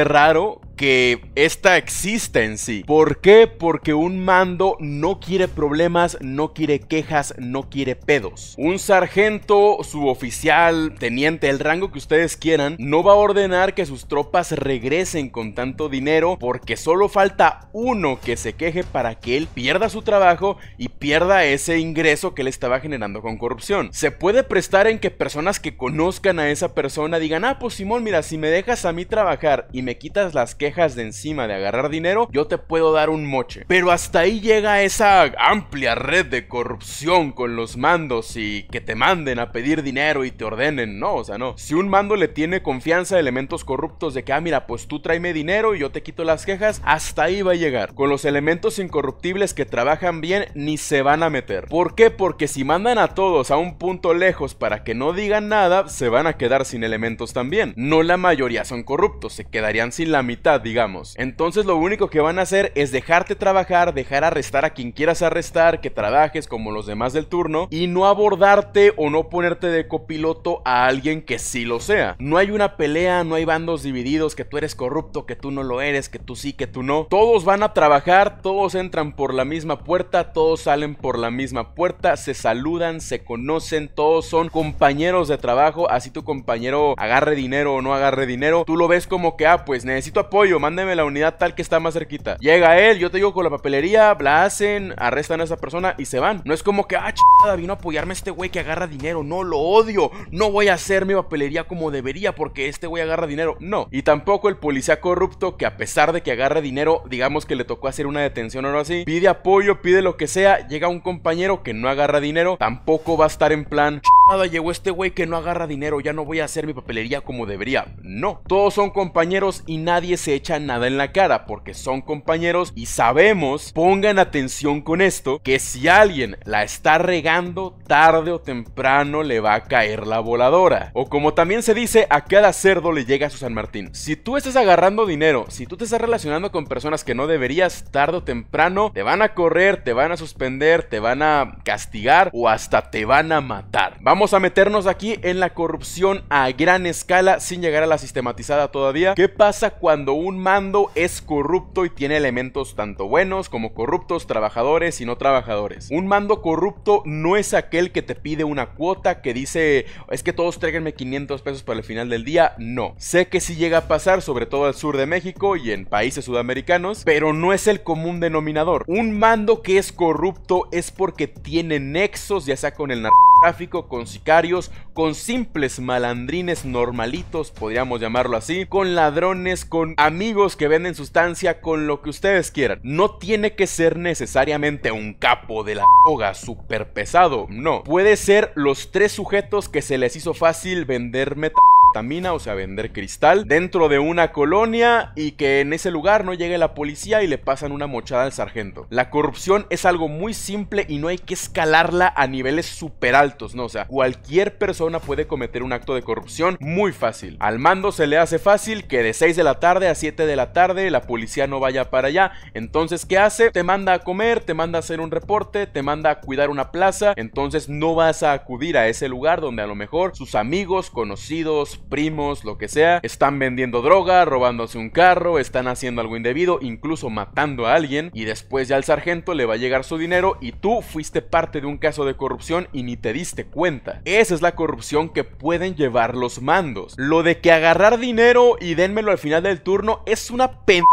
raro que esta exista en sí. ¿Por qué? Porque un mando no quiere problemas, no quiere quejas, no quiere pedos. Un sargento, suboficial, teniente, el rango que ustedes quieran, no va a ordenar que sus tropas regresen con tanto dinero porque solo falta uno que se queje para que él pierda su trabajo y pierda ese ingreso que él estaba generando con corrupción. Se puede prestar en que personas que conozcan a esa persona digan, ah, pues Simón, mira, si me dejas a mí trabajar y me quitas las quejas, de encima de agarrar dinero, yo te puedo dar un moche. Pero hasta ahí llega esa amplia red de corrupción con los mandos y que te manden a pedir dinero y te ordenen. No, o sea, no. Si un mando le tiene confianza a elementos corruptos de que, ah, mira, pues tú tráeme dinero y yo te quito las quejas, hasta ahí va a llegar. Con los elementos incorruptibles que trabajan bien, ni se van a meter. ¿Por qué? Porque si mandan a todos a un punto lejos para que no digan nada, se van a quedar sin elementos también. No la mayoría son corruptos, se quedarían sin la mitad digamos. Entonces lo único que van a hacer es dejarte trabajar, dejar arrestar a quien quieras arrestar, que trabajes como los demás del turno y no abordarte o no ponerte de copiloto a alguien que sí lo sea. No hay una pelea, no hay bandos divididos, que tú eres corrupto, que tú no lo eres, que tú sí, que tú no. Todos van a trabajar, todos entran por la misma puerta, todos salen por la misma puerta, se saludan, se conocen, todos son compañeros de trabajo, así tu compañero agarre dinero o no agarre dinero, tú lo ves como que, ah, pues necesito apoyo mándeme la unidad tal que está más cerquita. Llega él, yo te digo con la papelería, la hacen, arrestan a esa persona y se van. No es como que, ah, chingada, vino a apoyarme este güey que agarra dinero. No, lo odio. No voy a hacer mi papelería como debería porque este güey agarra dinero. No. Y tampoco el policía corrupto que a pesar de que agarra dinero, digamos que le tocó hacer una detención o algo así, pide apoyo, pide lo que sea, llega un compañero que no agarra dinero, tampoco va a estar en plan, llegó este güey que no agarra dinero, ya no voy a hacer mi papelería como debería. No, todos son compañeros y nadie se echa nada en la cara porque son compañeros y sabemos, pongan atención con esto, que si alguien la está regando, tarde o temprano le va a caer la voladora. O como también se dice, a cada cerdo le llega su San Martín. Si tú estás agarrando dinero, si tú te estás relacionando con personas que no deberías, tarde o temprano te van a correr, te van a suspender, te van a castigar o hasta te van a matar. Vamos Vamos a meternos aquí en la corrupción a gran escala sin llegar a la sistematizada todavía. ¿Qué pasa cuando un mando es corrupto y tiene elementos tanto buenos como corruptos, trabajadores y no trabajadores? Un mando corrupto no es aquel que te pide una cuota, que dice, es que todos tráiganme 500 pesos para el final del día. No. Sé que sí llega a pasar, sobre todo al sur de México y en países sudamericanos, pero no es el común denominador. Un mando que es corrupto es porque tiene nexos, ya sea con el narcotráfico, con sicarios, con simples malandrines normalitos, podríamos llamarlo así, con ladrones, con amigos que venden sustancia, con lo que ustedes quieran. No tiene que ser necesariamente un capo de la droga super pesado, no. Puede ser los tres sujetos que se les hizo fácil vender metal o sea, vender cristal, dentro de una colonia y que en ese lugar no llegue la policía y le pasan una mochada al sargento. La corrupción es algo muy simple y no hay que escalarla a niveles super altos, ¿no? O sea, cualquier persona puede cometer un acto de corrupción muy fácil. Al mando se le hace fácil que de 6 de la tarde a 7 de la tarde la policía no vaya para allá. Entonces, ¿qué hace? Te manda a comer, te manda a hacer un reporte, te manda a cuidar una plaza. Entonces no vas a acudir a ese lugar donde a lo mejor sus amigos, conocidos, primos, lo que sea, están vendiendo droga, robándose un carro, están haciendo algo indebido, incluso matando a alguien, y después ya al sargento le va a llegar su dinero y tú fuiste parte de un caso de corrupción y ni te diste cuenta. Esa es la corrupción que pueden llevar los mandos. Lo de que agarrar dinero y dénmelo al final del turno es una pendeja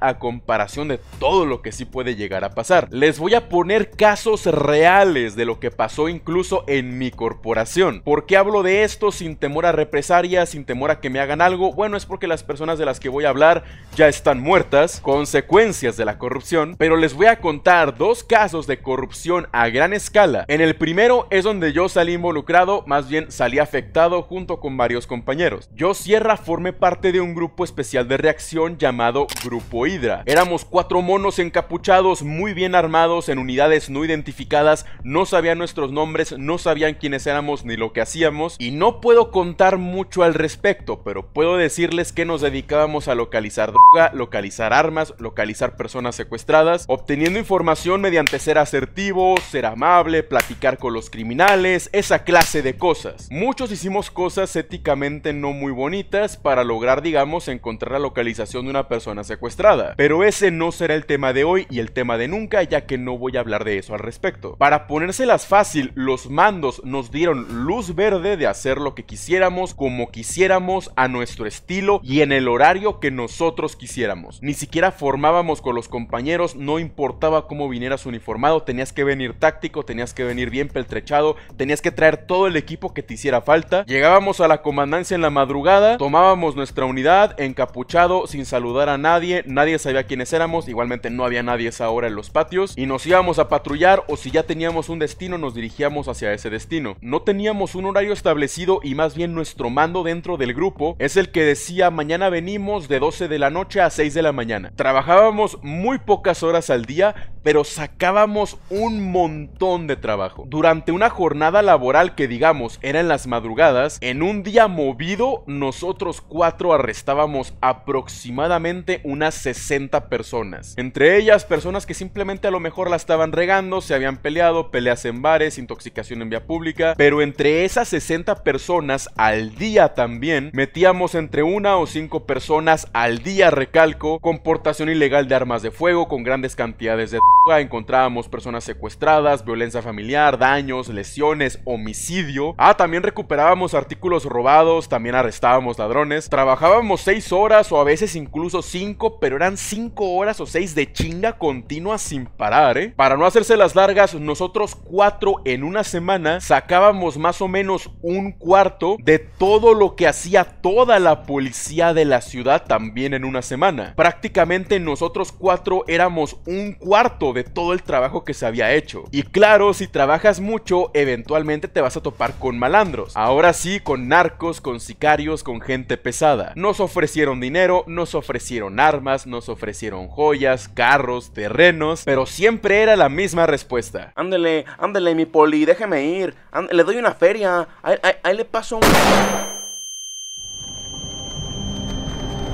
a comparación de todo lo que sí puede llegar a pasar. Les voy a poner casos reales de lo que pasó incluso en mi corporación. ¿Por qué hablo de esto sin temor a represalias, sin temor a que me hagan algo? Bueno, es porque las personas de las que voy a hablar ya están muertas, consecuencias de la corrupción, pero les voy a contar dos casos de corrupción a gran escala. En el primero es donde yo salí involucrado, más bien salí afectado junto con varios compañeros. Yo Sierra formé parte de un grupo especial de reacción llamado Grupo Hydra. Éramos cuatro monos encapuchados muy bien armados en unidades no identificadas, no sabían nuestros nombres, no sabían quiénes éramos ni lo que hacíamos y no puedo contar mucho al respecto, pero puedo decirles que nos dedicábamos a localizar droga, localizar armas, localizar personas secuestradas, obteniendo información mediante ser asertivo, ser amable, platicar con los criminales, esa clase de cosas. Muchos hicimos cosas éticamente no muy bonitas para lograr, digamos, encontrar la localización de una persona secuestrada. Pero ese no será el tema de hoy y el tema de nunca, ya que no voy a hablar de eso al respecto. Para ponérselas fácil, los mandos nos dieron luz verde de hacer lo que quisiéramos, como quisiéramos, a nuestro estilo y en el horario que nosotros quisiéramos. Ni siquiera formábamos con los compañeros, no importaba cómo vinieras uniformado, tenías que venir táctico, tenías que venir bien peltrechado, tenías que traer todo el equipo que te hiciera falta. Llegábamos a la comandancia en la madrugada, tomábamos nuestra unidad, encapuchado, sin saludar a nadie nadie, nadie sabía quiénes éramos, igualmente no había nadie esa hora en los patios y nos íbamos a patrullar o si ya teníamos un destino nos dirigíamos hacia ese destino. No teníamos un horario establecido y más bien nuestro mando dentro del grupo es el que decía mañana venimos de 12 de la noche a 6 de la mañana. Trabajábamos muy pocas horas al día, pero sacábamos un montón de trabajo. Durante una jornada laboral que digamos era en las madrugadas, en un día movido nosotros cuatro arrestábamos aproximadamente unas 60 personas. Entre ellas, personas que simplemente a lo mejor la estaban regando, se habían peleado, peleas en bares, intoxicación en vía pública, pero entre esas 60 personas al día también metíamos entre una o cinco personas al día, recalco, comportación ilegal de armas de fuego con grandes cantidades de droga, encontrábamos personas secuestradas, violencia familiar, daños, lesiones, homicidio. Ah, también recuperábamos artículos robados, también arrestábamos ladrones, trabajábamos 6 horas o a veces incluso 5 pero eran 5 horas o 6 de chinga continua sin parar, ¿eh? Para no hacerse las largas, nosotros 4 en una semana sacábamos más o menos un cuarto de todo lo que hacía toda la policía de la ciudad también en una semana. Prácticamente nosotros 4 éramos un cuarto de todo el trabajo que se había hecho. Y claro, si trabajas mucho, eventualmente te vas a topar con malandros. Ahora sí, con narcos, con sicarios, con gente pesada. Nos ofrecieron dinero, nos ofrecieron armas, nos ofrecieron joyas, carros, terrenos, pero siempre era la misma respuesta. Ándele, ándele, mi poli, déjeme ir. le doy una feria. Ahí, le paso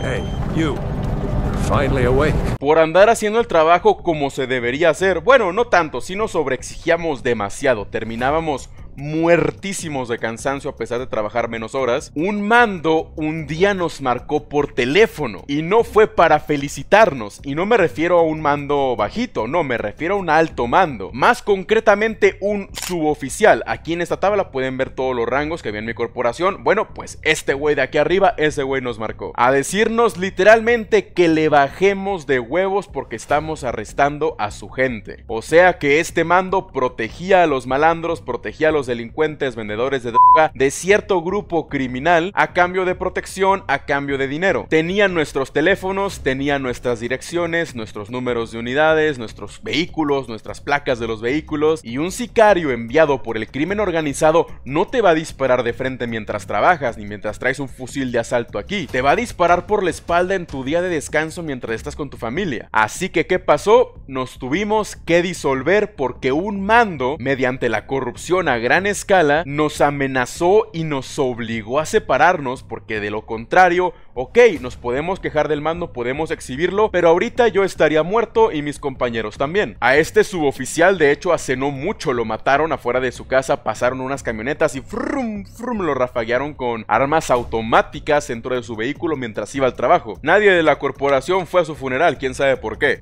Hey, you. Por andar haciendo el trabajo como se debería hacer, bueno, no tanto, si nos sobreexigíamos demasiado, terminábamos muertísimos de cansancio a pesar de trabajar menos horas, un mando un día nos marcó por teléfono y no fue para felicitarnos. Y no me refiero a un mando bajito, no, me refiero a un alto mando. Más concretamente un suboficial. Aquí en esta tabla pueden ver todos los rangos que había en mi corporación. Bueno, pues este güey de aquí arriba, ese güey nos marcó. A decirnos literalmente que le bajemos de huevos porque estamos arrestando a su gente. O sea que este mando protegía a los malandros, protegía a los delincuentes vendedores de droga de cierto grupo criminal a cambio de protección, a cambio de dinero. Tenían nuestros teléfonos, tenían nuestras direcciones, nuestros números de unidades, nuestros vehículos, nuestras placas de los vehículos y un sicario enviado por el crimen organizado no te va a disparar de frente mientras trabajas ni mientras traes un fusil de asalto aquí. Te va a disparar por la espalda en tu día de descanso mientras estás con tu familia. Así que, ¿qué pasó? Nos tuvimos que disolver porque un mando, mediante la corrupción a escala nos amenazó y nos obligó a separarnos porque de lo contrario, ok, nos podemos quejar del mando, podemos exhibirlo, pero ahorita yo estaría muerto y mis compañeros también. A este suboficial de hecho hace no mucho lo mataron afuera de su casa, pasaron unas camionetas y frum, frum, lo rafaguearon con armas automáticas dentro de su vehículo mientras iba al trabajo. Nadie de la corporación fue a su funeral, quién sabe por qué.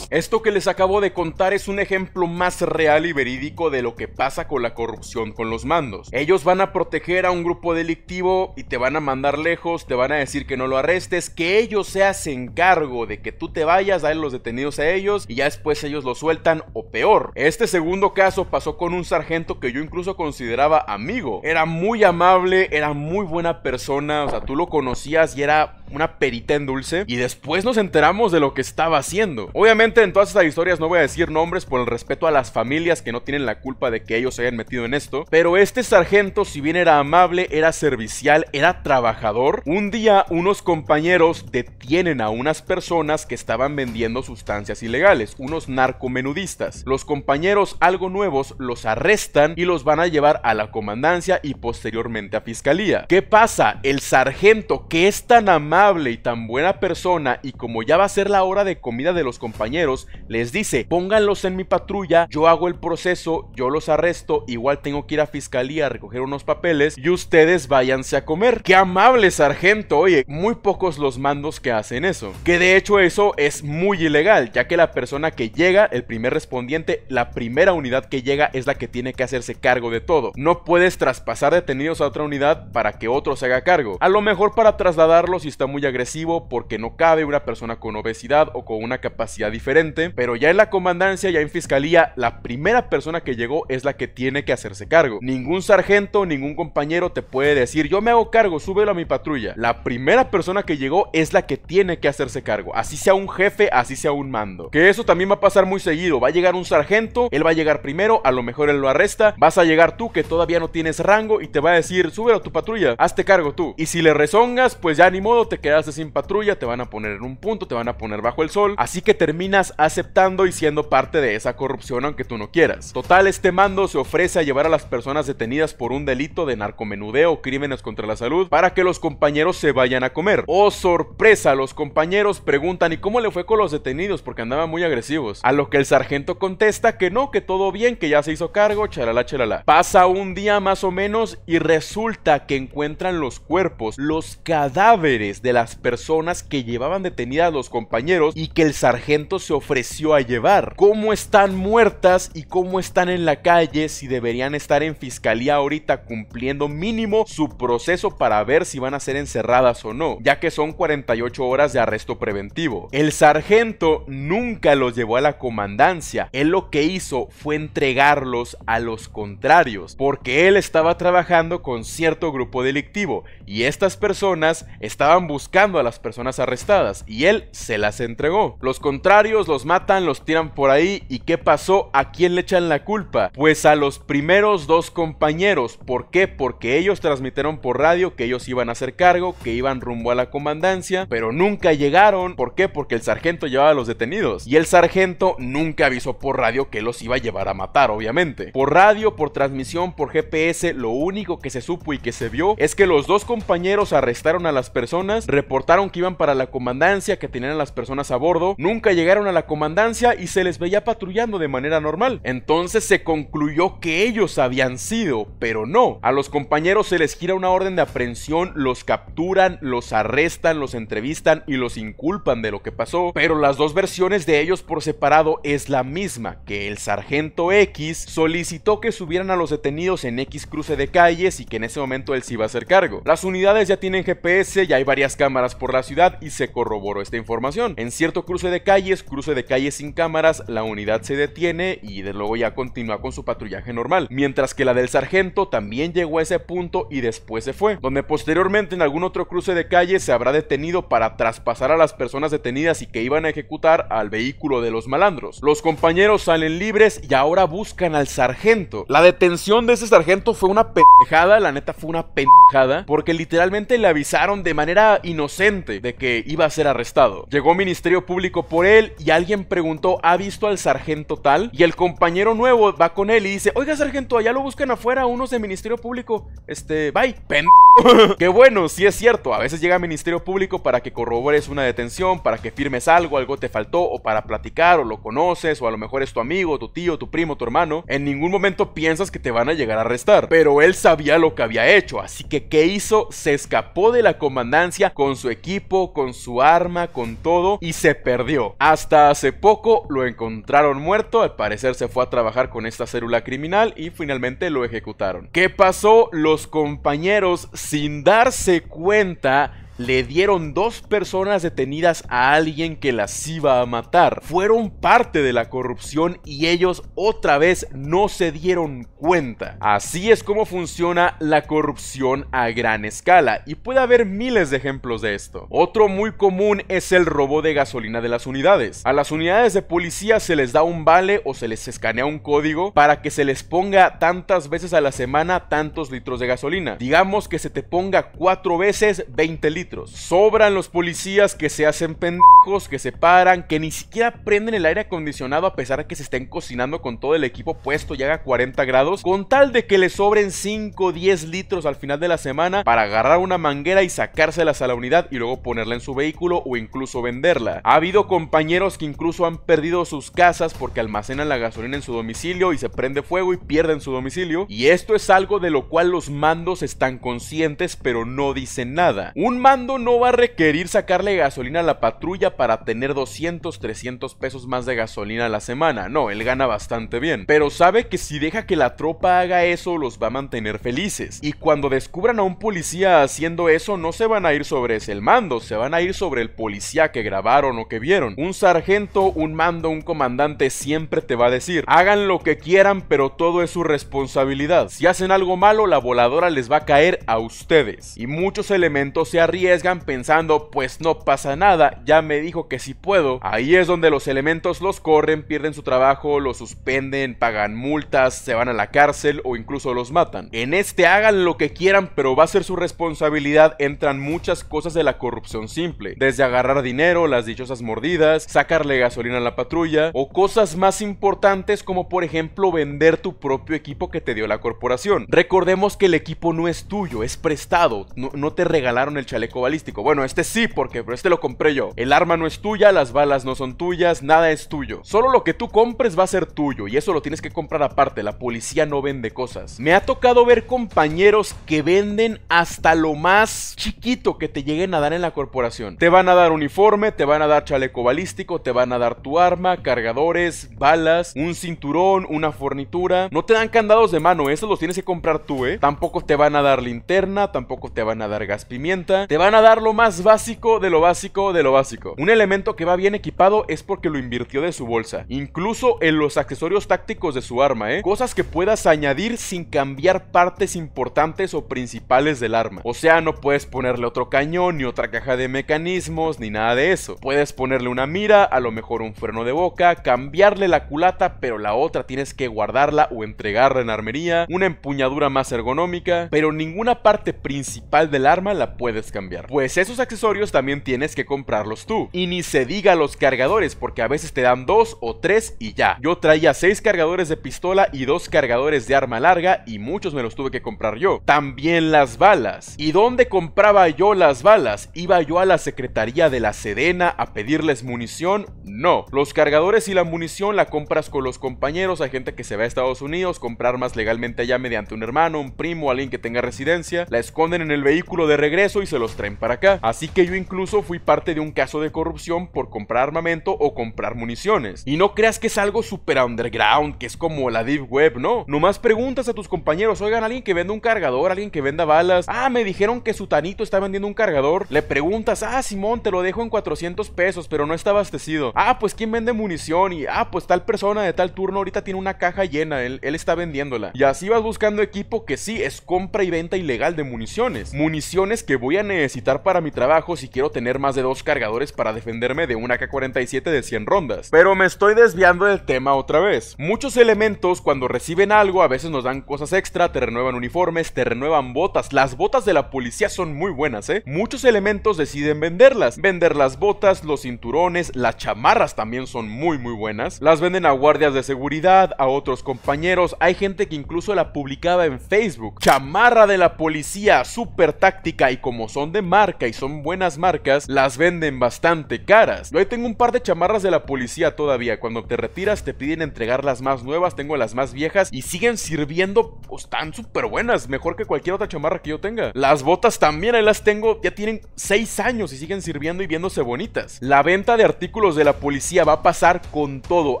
Esto que les acabo de contar es un ejemplo más real y verídico de lo que pasa con la corrupción con los mandos. Ellos van a proteger a un grupo delictivo y te van a mandar lejos, te van a decir que no lo arrestes, que ellos se hacen cargo de que tú te vayas, A los detenidos a ellos y ya después ellos lo sueltan o peor. Este segundo caso pasó con un sargento que yo incluso consideraba amigo. Era muy amable, era muy buena persona, o sea, tú lo conocías y era una perita en dulce y después nos enteramos de lo que estaba haciendo. Obviamente en todas estas historias no voy a decir nombres por el respeto a las familias que no tienen la culpa de que ellos se hayan metido en esto, pero este sargento si bien era amable, era servicial, era trabajador, un día unos compañeros detienen a unas personas que estaban vendiendo sustancias ilegales, unos narcomenudistas. Los compañeros algo nuevos los arrestan y los van a llevar a la comandancia y posteriormente a fiscalía. ¿Qué pasa? El sargento que es tan amable y tan buena persona y como ya va a ser la hora de comida de los compañeros, les dice, pónganlos en mi patrulla, yo hago el proceso, yo los arresto, igual tengo que ir a fiscalía a recoger unos papeles y ustedes váyanse a comer. Qué amable sargento, oye, muy pocos los mandos que hacen eso. Que de hecho eso es muy ilegal, ya que la persona que llega, el primer respondiente, la primera unidad que llega es la que tiene que hacerse cargo de todo. No puedes traspasar detenidos a otra unidad para que otro se haga cargo. A lo mejor para trasladarlos si está muy agresivo porque no cabe una persona con obesidad o con una capacidad diferente pero ya en la comandancia, ya en fiscalía, la primera persona que llegó es la que tiene que hacerse cargo. Ningún sargento, ningún compañero te puede decir, yo me hago cargo, súbelo a mi patrulla. La primera persona que llegó es la que tiene que hacerse cargo, así sea un jefe, así sea un mando. Que eso también va a pasar muy seguido, va a llegar un sargento, él va a llegar primero, a lo mejor él lo arresta, vas a llegar tú que todavía no tienes rango y te va a decir, súbelo a tu patrulla, hazte cargo tú. Y si le rezongas, pues ya ni modo, te quedaste sin patrulla, te van a poner en un punto, te van a poner bajo el sol, así que terminas aceptando y siendo parte de esa corrupción aunque tú no quieras. Total, este mando se ofrece a llevar a las personas detenidas por un delito de narcomenudeo o crímenes contra la salud para que los compañeros se vayan a comer. Oh sorpresa, los compañeros preguntan ¿y cómo le fue con los detenidos? Porque andaban muy agresivos. A lo que el sargento contesta que no, que todo bien, que ya se hizo cargo, Chalala chalala. Pasa un día más o menos y resulta que encuentran los cuerpos, los cadáveres de las personas que llevaban detenidas los compañeros y que el sargento se ofreció a llevar, cómo están muertas y cómo están en la calle, si deberían estar en fiscalía ahorita cumpliendo mínimo su proceso para ver si van a ser encerradas o no, ya que son 48 horas de arresto preventivo. El sargento nunca los llevó a la comandancia, él lo que hizo fue entregarlos a los contrarios, porque él estaba trabajando con cierto grupo delictivo y estas personas estaban buscando a las personas arrestadas y él se las entregó. Los contrarios los matan, los tiran por ahí y ¿qué pasó? ¿A quién le echan la culpa? Pues a los primeros dos compañeros. ¿Por qué? Porque ellos transmitieron por radio que ellos iban a hacer cargo, que iban rumbo a la comandancia, pero nunca llegaron. ¿Por qué? Porque el sargento llevaba a los detenidos y el sargento nunca avisó por radio que los iba a llevar a matar, obviamente. Por radio, por transmisión, por GPS, lo único que se supo y que se vio es que los dos compañeros arrestaron a las personas, reportaron que iban para la comandancia, que tenían a las personas a bordo, nunca llegaron a la comandancia y se les veía patrullando de manera normal. Entonces se concluyó que ellos habían sido, pero no. A los compañeros se les gira una orden de aprehensión, los capturan, los arrestan, los entrevistan y los inculpan de lo que pasó, pero las dos versiones de ellos por separado es la misma, que el sargento X solicitó que subieran a los detenidos en X cruce de calles y que en ese momento él se iba a hacer cargo. Las unidades ya tienen GPS, ya hay varias cámaras por la ciudad y se corroboró esta información. En cierto cruce de calles, cruce de calle sin cámaras, la unidad se detiene y de luego ya continúa con su patrullaje normal, mientras que la del sargento también llegó a ese punto y después se fue, donde posteriormente en algún otro cruce de calle se habrá detenido para traspasar a las personas detenidas y que iban a ejecutar al vehículo de los malandros. Los compañeros salen libres y ahora buscan al sargento. La detención de ese sargento fue una pendejada, la neta fue una pendejada, porque literalmente le avisaron de manera inocente de que iba a ser arrestado. Llegó Ministerio Público por él y alguien preguntó, ¿ha visto al sargento tal? Y el compañero nuevo va con él y dice, oiga sargento, allá lo buscan afuera unos de Ministerio Público. Este, bye, pendejo. que bueno, sí es cierto, a veces llega al Ministerio Público para que corrobores una detención, para que firmes algo, algo te faltó, o para platicar, o lo conoces, o a lo mejor es tu amigo, tu tío, tu primo, tu hermano. En ningún momento piensas que te van a llegar a arrestar, pero él sabía lo que había hecho, así que ¿qué hizo? Se escapó de la comandancia con su equipo, con su arma, con todo, y se perdió. Hasta hace poco lo encontraron muerto, al parecer se fue a trabajar con esta célula criminal y finalmente lo ejecutaron. ¿Qué pasó? Los compañeros, sin darse cuenta, le dieron dos personas detenidas a alguien que las iba a matar. Fueron parte de la corrupción y ellos otra vez no se dieron cuenta. Así es como funciona la corrupción a gran escala y puede haber miles de ejemplos de esto. Otro muy común es el robo de gasolina de las unidades. A las unidades de policía se les da un vale o se les escanea un código para que se les ponga tantas veces a la semana tantos litros de gasolina. Digamos que se te ponga cuatro veces 20 litros Sobran los policías que se hacen pendejos, que se paran, que ni siquiera prenden el aire acondicionado a pesar de que se estén cocinando con todo el equipo puesto y haga 40 grados, con tal de que le sobren 5 o 10 litros al final de la semana para agarrar una manguera y sacárselas a la unidad y luego ponerla en su vehículo o incluso venderla. Ha habido compañeros que incluso han perdido sus casas porque almacenan la gasolina en su domicilio y se prende fuego y pierden su domicilio. Y esto es algo de lo cual los mandos están conscientes pero no dicen nada. Un no va a requerir sacarle gasolina a la patrulla para tener 200, 300 pesos más de gasolina a la semana. No, él gana bastante bien. Pero sabe que si deja que la tropa haga eso, los va a mantener felices. Y cuando descubran a un policía haciendo eso, no se van a ir sobre el mando, se van a ir sobre el policía que grabaron o que vieron. Un sargento, un mando, un comandante siempre te va a decir, hagan lo que quieran, pero todo es su responsabilidad. Si hacen algo malo, la voladora les va a caer a ustedes. Y muchos elementos se arriesgan pensando pues no pasa nada, ya me dijo que si sí puedo. Ahí es donde los elementos los corren, pierden su trabajo, los suspenden, pagan multas, se van a la cárcel o incluso los matan. En este hagan lo que quieran, pero va a ser su responsabilidad, entran muchas cosas de la corrupción simple, desde agarrar dinero, las dichosas mordidas, sacarle gasolina a la patrulla o cosas más importantes como por ejemplo vender tu propio equipo que te dio la corporación. Recordemos que el equipo no es tuyo, es prestado, no te regalaron el chaleco balístico, Bueno, este sí, porque pero este lo compré yo. El arma no es tuya, las balas no son tuyas, nada es tuyo. Solo lo que tú compres va a ser tuyo y eso lo tienes que comprar aparte. La policía no vende cosas. Me ha tocado ver compañeros que venden hasta lo más chiquito que te lleguen a dar en la corporación. Te van a dar uniforme, te van a dar chaleco balístico, te van a dar tu arma, cargadores, balas, un cinturón, una fornitura. No te dan candados de mano, Eso los tienes que comprar tú, ¿eh? Tampoco te van a dar linterna, tampoco te van a dar gas pimienta. Te te van a dar lo más básico de lo básico de lo básico. Un elemento que va bien equipado es porque lo invirtió de su bolsa. Incluso en los accesorios tácticos de su arma, ¿eh? Cosas que puedas añadir sin cambiar partes importantes o principales del arma. O sea, no puedes ponerle otro cañón, ni otra caja de mecanismos, ni nada de eso. Puedes ponerle una mira, a lo mejor un freno de boca, cambiarle la culata, pero la otra tienes que guardarla o entregarla en armería, una empuñadura más ergonómica, pero ninguna parte principal del arma la puedes cambiar. Pues esos accesorios también tienes que comprarlos tú. Y ni se diga los cargadores, porque a veces te dan dos o tres y ya. Yo traía seis cargadores de pistola y dos cargadores de arma larga y muchos me los tuve que comprar yo. También las balas. ¿Y dónde compraba yo las balas? ¿Iba yo a la Secretaría de la Sedena a pedirles munición? No. Los cargadores y la munición la compras con los compañeros, hay gente que se va a Estados Unidos, comprar más legalmente allá mediante un hermano, un primo, alguien que tenga residencia, la esconden en el vehículo de regreso y se los traen para acá. Así que yo incluso fui parte de un caso de corrupción por comprar armamento o comprar municiones. Y no creas que es algo super underground, que es como la deep web, no. Nomás preguntas a tus compañeros, oigan, alguien que vende un cargador, alguien que venda balas. Ah, me dijeron que su tanito está vendiendo un cargador. Le preguntas, ah, Simón, te lo dejo en 400 pesos, pero no está abastecido. Ah, pues quién vende munición y ah, pues tal persona de tal turno ahorita tiene una caja llena, él, está vendiéndola. Y así vas buscando equipo que sí es compra y venta ilegal de municiones. Municiones que voy a necesitar para mi trabajo si quiero tener más de dos cargadores para defenderme de una k 47 de 100 rondas. Pero me estoy desviando del tema otra vez. Muchos elementos cuando reciben algo a veces nos dan cosas extra, te renuevan uniformes, te renuevan botas. Las botas de la policía son muy buenas, ¿eh? Muchos elementos deciden venderlas. Vender las botas, los cinturones, las chamarras también son muy muy buenas. Las venden a guardias de seguridad, a otros compañeros. Hay gente que incluso la publicaba en Facebook. Chamarra de la policía, súper táctica y como son marca y son buenas marcas, las venden bastante caras. Yo ahí tengo un par de chamarras de la policía todavía. Cuando te retiras te piden entregar las más nuevas, tengo las más viejas y siguen sirviendo, pues están súper buenas, mejor que cualquier otra chamarra que yo tenga. Las botas también, ahí las tengo, ya tienen 6 años y siguen sirviendo y viéndose bonitas. La venta de artículos de la policía va a pasar con todo,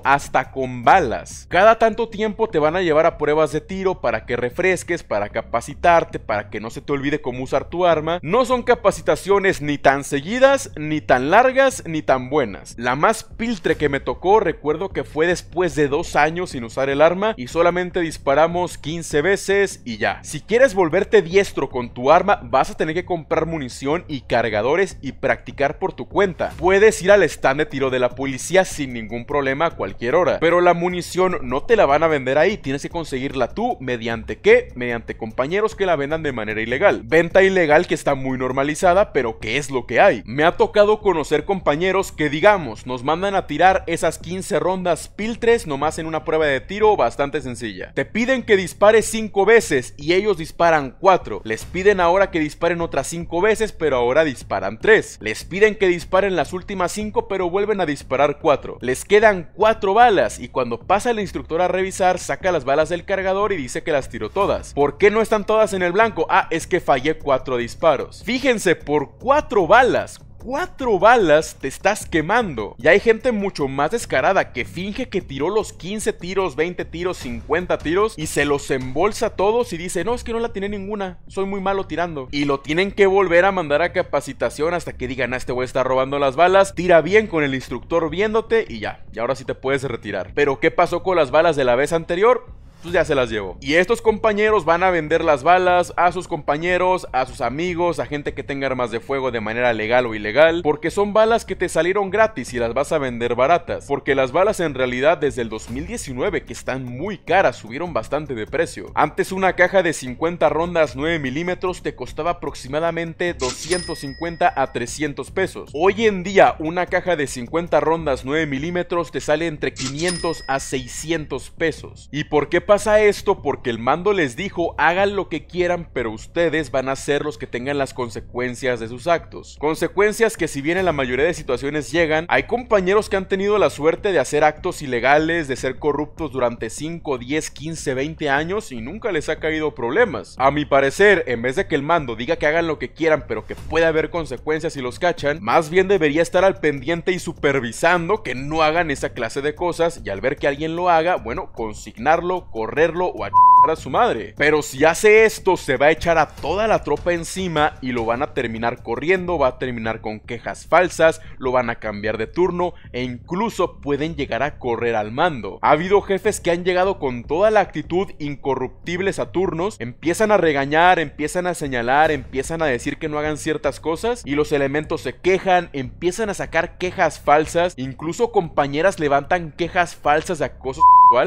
hasta con balas. Cada tanto tiempo te van a llevar a pruebas de tiro para que refresques, para capacitarte, para que no se te olvide cómo usar tu arma. No son capacitaciones ni tan seguidas, ni tan largas, ni tan buenas. La más piltre que me tocó recuerdo que fue después de dos años sin usar el arma y solamente disparamos 15 veces y ya. Si quieres volverte diestro con tu arma, vas a tener que comprar munición y cargadores y practicar por tu cuenta. Puedes ir al stand de tiro de la policía sin ningún problema a cualquier hora, pero la munición no te la van a vender ahí, tienes que conseguirla tú mediante qué? Mediante compañeros que la vendan de manera ilegal. Venta ilegal que está muy normal normalizada, pero que es lo que hay. Me ha tocado conocer compañeros que, digamos, nos mandan a tirar esas 15 rondas piltres nomás en una prueba de tiro bastante sencilla. Te piden que dispares 5 veces y ellos disparan 4. Les piden ahora que disparen otras 5 veces, pero ahora disparan 3. Les piden que disparen las últimas 5, pero vuelven a disparar 4. Les quedan 4 balas y cuando pasa el instructor a revisar, saca las balas del cargador y dice que las tiró todas. ¿Por qué no están todas en el blanco? Ah, es que fallé 4 disparos. Fíjense Fíjense, por cuatro balas, cuatro balas te estás quemando. Y hay gente mucho más descarada que finge que tiró los 15 tiros, 20 tiros, 50 tiros y se los embolsa todos y dice, no, es que no la tiene ninguna, soy muy malo tirando. Y lo tienen que volver a mandar a capacitación hasta que digan, ah, este güey está robando las balas, tira bien con el instructor viéndote y ya, y ahora sí te puedes retirar. Pero ¿qué pasó con las balas de la vez anterior? ya se las llevo Y estos compañeros van a vender las balas a sus compañeros, a sus amigos, a gente que tenga armas de fuego de manera legal o ilegal, porque son balas que te salieron gratis y las vas a vender baratas, porque las balas en realidad desde el 2019 que están muy caras, subieron bastante de precio. Antes una caja de 50 rondas 9 milímetros te costaba aproximadamente 250 a 300 pesos. Hoy en día una caja de 50 rondas 9 milímetros te sale entre 500 a 600 pesos. ¿Y por qué pasa? pasa esto porque el mando les dijo hagan lo que quieran, pero ustedes van a ser los que tengan las consecuencias de sus actos. Consecuencias que si bien en la mayoría de situaciones llegan, hay compañeros que han tenido la suerte de hacer actos ilegales, de ser corruptos durante 5, 10, 15, 20 años y nunca les ha caído problemas. A mi parecer, en vez de que el mando diga que hagan lo que quieran, pero que puede haber consecuencias si los cachan, más bien debería estar al pendiente y supervisando que no hagan esa clase de cosas y al ver que alguien lo haga, bueno, consignarlo, con correrlo o a a su madre. Pero si hace esto, se va a echar a toda la tropa encima y lo van a terminar corriendo, va a terminar con quejas falsas, lo van a cambiar de turno e incluso pueden llegar a correr al mando. Ha habido jefes que han llegado con toda la actitud incorruptibles a turnos, empiezan a regañar, empiezan a señalar, empiezan a decir que no hagan ciertas cosas y los elementos se quejan, empiezan a sacar quejas falsas, incluso compañeras levantan quejas falsas de acoso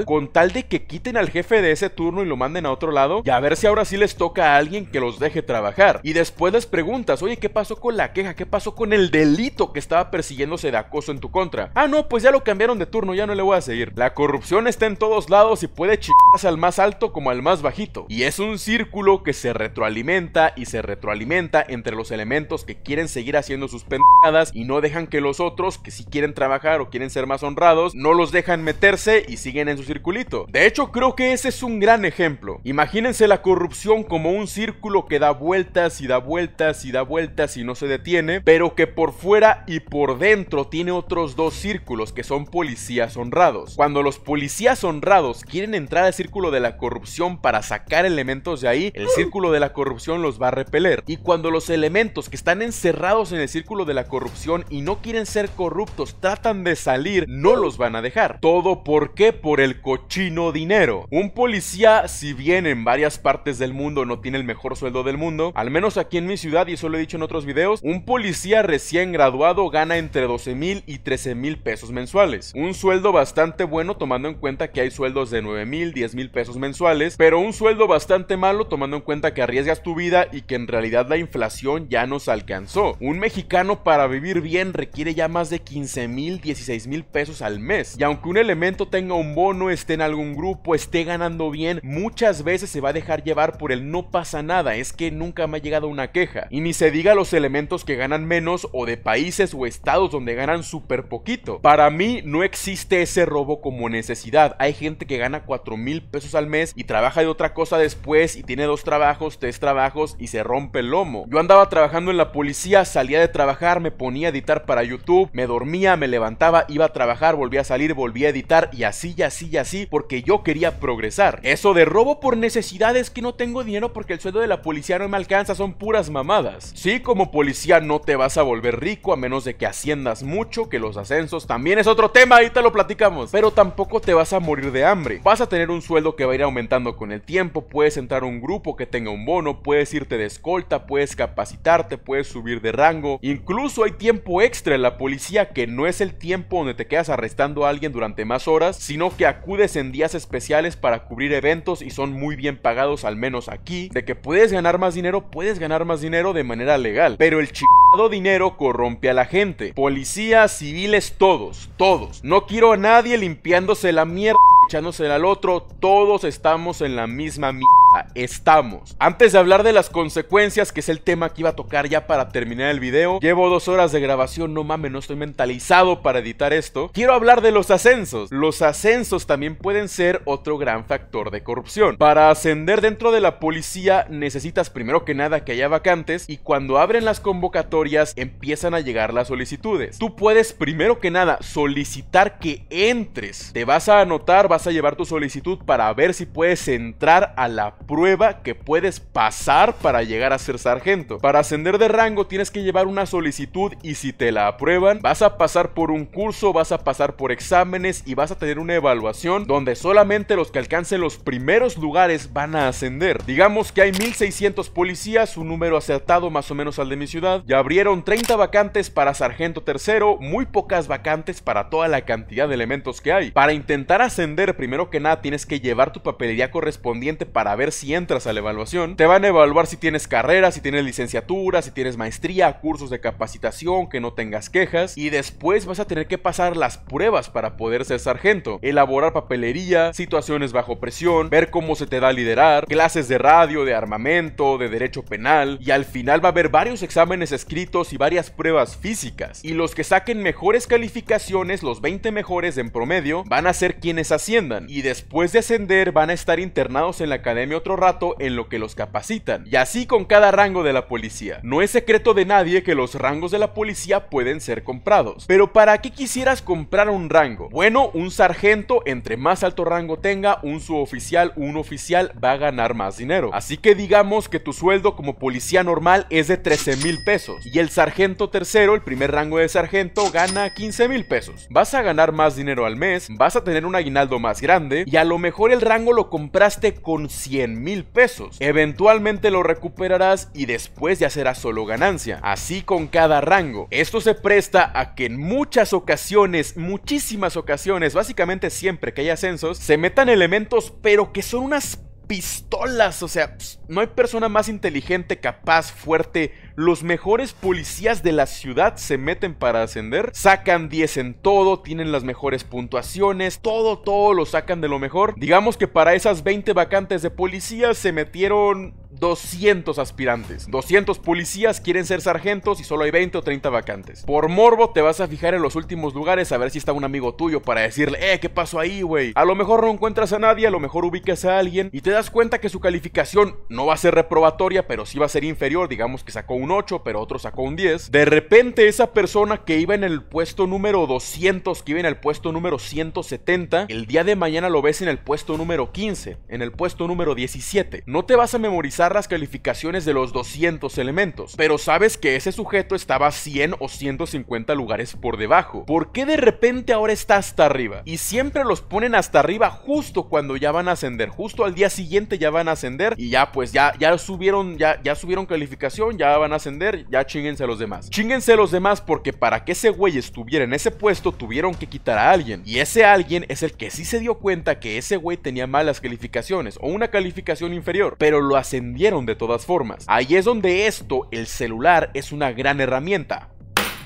con tal de que quiten al jefe de ese turno y lo manden a otro lado y a ver si ahora sí les toca a alguien que los deje trabajar. Y después les preguntas, oye, ¿qué pasó con la queja? ¿Qué pasó con el delito que estaba persiguiéndose de acoso en tu contra? Ah, no, pues ya lo cambiaron de turno, ya no le voy a seguir. La corrupción está en todos lados y puede chingarse al más alto como al más bajito. Y es un círculo que se retroalimenta y se retroalimenta entre los elementos que quieren seguir haciendo sus pendejadas y no dejan que los otros, que si quieren trabajar o quieren ser más honrados, no los dejan meterse y siguen en su circulito. De hecho, creo que ese es un gran ejemplo. Imagínense la corrupción como un círculo que da vueltas y da vueltas y da vueltas y no se detiene, pero que por fuera y por dentro tiene otros dos círculos que son policías honrados. Cuando los policías honrados quieren entrar al círculo de la corrupción para sacar elementos de ahí, el círculo de la corrupción los va a repeler. Y cuando los elementos que están encerrados en el círculo de la corrupción y no quieren ser corruptos, tratan de salir, no los van a dejar. Todo por qué? Por el cochino dinero. Un policía, si bien en varias partes del mundo no tiene el mejor sueldo del mundo, al menos aquí en mi ciudad, y eso lo he dicho en otros videos, un policía recién graduado gana entre 12 mil y 13 mil pesos mensuales. Un sueldo bastante bueno tomando en cuenta que hay sueldos de 9 mil, 10 mil pesos mensuales, pero un sueldo bastante malo tomando en cuenta que arriesgas tu vida y que en realidad la inflación ya nos alcanzó. Un mexicano para vivir bien requiere ya más de 15 mil, 16 mil pesos al mes. Y aunque un elemento tenga un bono, esté en algún grupo, esté esté ganando bien, muchas veces se va a dejar llevar por el no pasa nada, es que nunca me ha llegado una queja. Y ni se diga los elementos que ganan menos o de países o estados donde ganan súper poquito. Para mí no existe ese robo como necesidad. Hay gente que gana 4 mil pesos al mes y trabaja de otra cosa después y tiene dos trabajos, tres trabajos y se rompe el lomo. Yo andaba trabajando en la policía, salía de trabajar, me ponía a editar para YouTube, me dormía, me levantaba, iba a trabajar, volvía a salir, volvía a editar y así, y así, y así, porque yo quería progresar. Eso de robo por necesidades que no tengo dinero porque el sueldo de la policía no me alcanza, son puras mamadas. Sí, como policía no te vas a volver rico a menos de que haciendas mucho, que los ascensos también es otro tema, ahí te lo platicamos. Pero tampoco te vas a morir de hambre. Vas a tener un sueldo que va a ir aumentando con el tiempo, puedes entrar a un grupo que tenga un bono, puedes irte de escolta, puedes capacitarte, puedes subir de rango. Incluso hay tiempo extra en la policía que no es el tiempo donde te quedas arrestando a alguien durante más horas, sino que acudes en días especiales para cubrir eventos y son muy bien pagados, al menos aquí, de que puedes ganar más dinero, puedes ganar más dinero de manera legal. Pero el chingado dinero corrompe a la gente. Policías, civiles, todos, todos. No quiero a nadie limpiándose la mierda Echándose al otro, todos estamos en la misma mierda. Estamos. Antes de hablar de las consecuencias, que es el tema que iba a tocar ya para terminar el video, llevo dos horas de grabación, no mames, no estoy mentalizado para editar esto. Quiero hablar de los ascensos. Los ascensos también pueden ser otro gran factor de corrupción. Para ascender dentro de la policía necesitas primero que nada que haya vacantes y cuando abren las convocatorias empiezan a llegar las solicitudes. Tú puedes primero que nada solicitar que entres. Te vas a anotar, vas vas a llevar tu solicitud para ver si puedes entrar a la prueba que puedes pasar para llegar a ser sargento. Para ascender de rango tienes que llevar una solicitud y si te la aprueban, vas a pasar por un curso, vas a pasar por exámenes y vas a tener una evaluación donde solamente los que alcancen los primeros lugares van a ascender. Digamos que hay 1600 policías, un número acertado más o menos al de mi ciudad, ya abrieron 30 vacantes para sargento tercero, muy pocas vacantes para toda la cantidad de elementos que hay. Para intentar ascender primero que nada tienes que llevar tu papelería correspondiente para ver si entras a la evaluación. Te van a evaluar si tienes carrera, si tienes licenciatura, si tienes maestría, cursos de capacitación, que no tengas quejas. Y después vas a tener que pasar las pruebas para poder ser sargento. Elaborar papelería, situaciones bajo presión, ver cómo se te da a liderar, clases de radio, de armamento, de derecho penal. Y al final va a haber varios exámenes escritos y varias pruebas físicas. Y los que saquen mejores calificaciones, los 20 mejores en promedio, van a ser quienes ascienden y después de ascender van a estar internados en la academia otro rato en lo que los capacitan, y así con cada rango de la policía. No es secreto de nadie que los rangos de la policía pueden ser comprados, pero ¿para qué quisieras comprar un rango? Bueno, un sargento, entre más alto rango tenga, un suboficial, un oficial, va a ganar más dinero. Así que digamos que tu sueldo como policía normal es de 13 mil pesos, y el sargento tercero, el primer rango de sargento, gana 15 mil pesos. Vas a ganar más dinero al mes, vas a tener un aguinaldo más grande y a lo mejor el rango lo compraste con 100 mil pesos. Eventualmente lo recuperarás y después ya será solo ganancia. Así con cada rango. Esto se presta a que en muchas ocasiones, muchísimas ocasiones, básicamente siempre que hay ascensos, se metan elementos pero que son unas pistolas. O sea, pues, no hay persona más inteligente, capaz, fuerte los mejores policías de la ciudad se meten para ascender, sacan 10 en todo, tienen las mejores puntuaciones, todo, todo lo sacan de lo mejor. Digamos que para esas 20 vacantes de policía se metieron 200 aspirantes. 200 policías quieren ser sargentos y solo hay 20 o 30 vacantes. Por morbo te vas a fijar en los últimos lugares a ver si está un amigo tuyo para decirle, eh, ¿qué pasó ahí, güey? A lo mejor no encuentras a nadie, a lo mejor ubicas a alguien y te das cuenta que su calificación no va a ser reprobatoria, pero sí va a ser inferior, digamos que sacó un 8, pero otro sacó un 10. De repente esa persona que iba en el puesto número 200, que iba en el puesto número 170, el día de mañana lo ves en el puesto número 15, en el puesto número 17. No te vas a memorizar las calificaciones de los 200 elementos, pero sabes que ese sujeto estaba 100 o 150 lugares por debajo. ¿Por qué de repente ahora está hasta arriba? Y siempre los ponen hasta arriba justo cuando ya van a ascender, justo al día siguiente ya van a ascender y ya pues ya ya subieron ya ya subieron calificación, ya van a ascender, ya chingense a los demás. Chingense a los demás porque para que ese güey estuviera en ese puesto tuvieron que quitar a alguien. Y ese alguien es el que sí se dio cuenta que ese güey tenía malas calificaciones o una calificación inferior, pero lo ascendieron de todas formas. Ahí es donde esto, el celular, es una gran herramienta.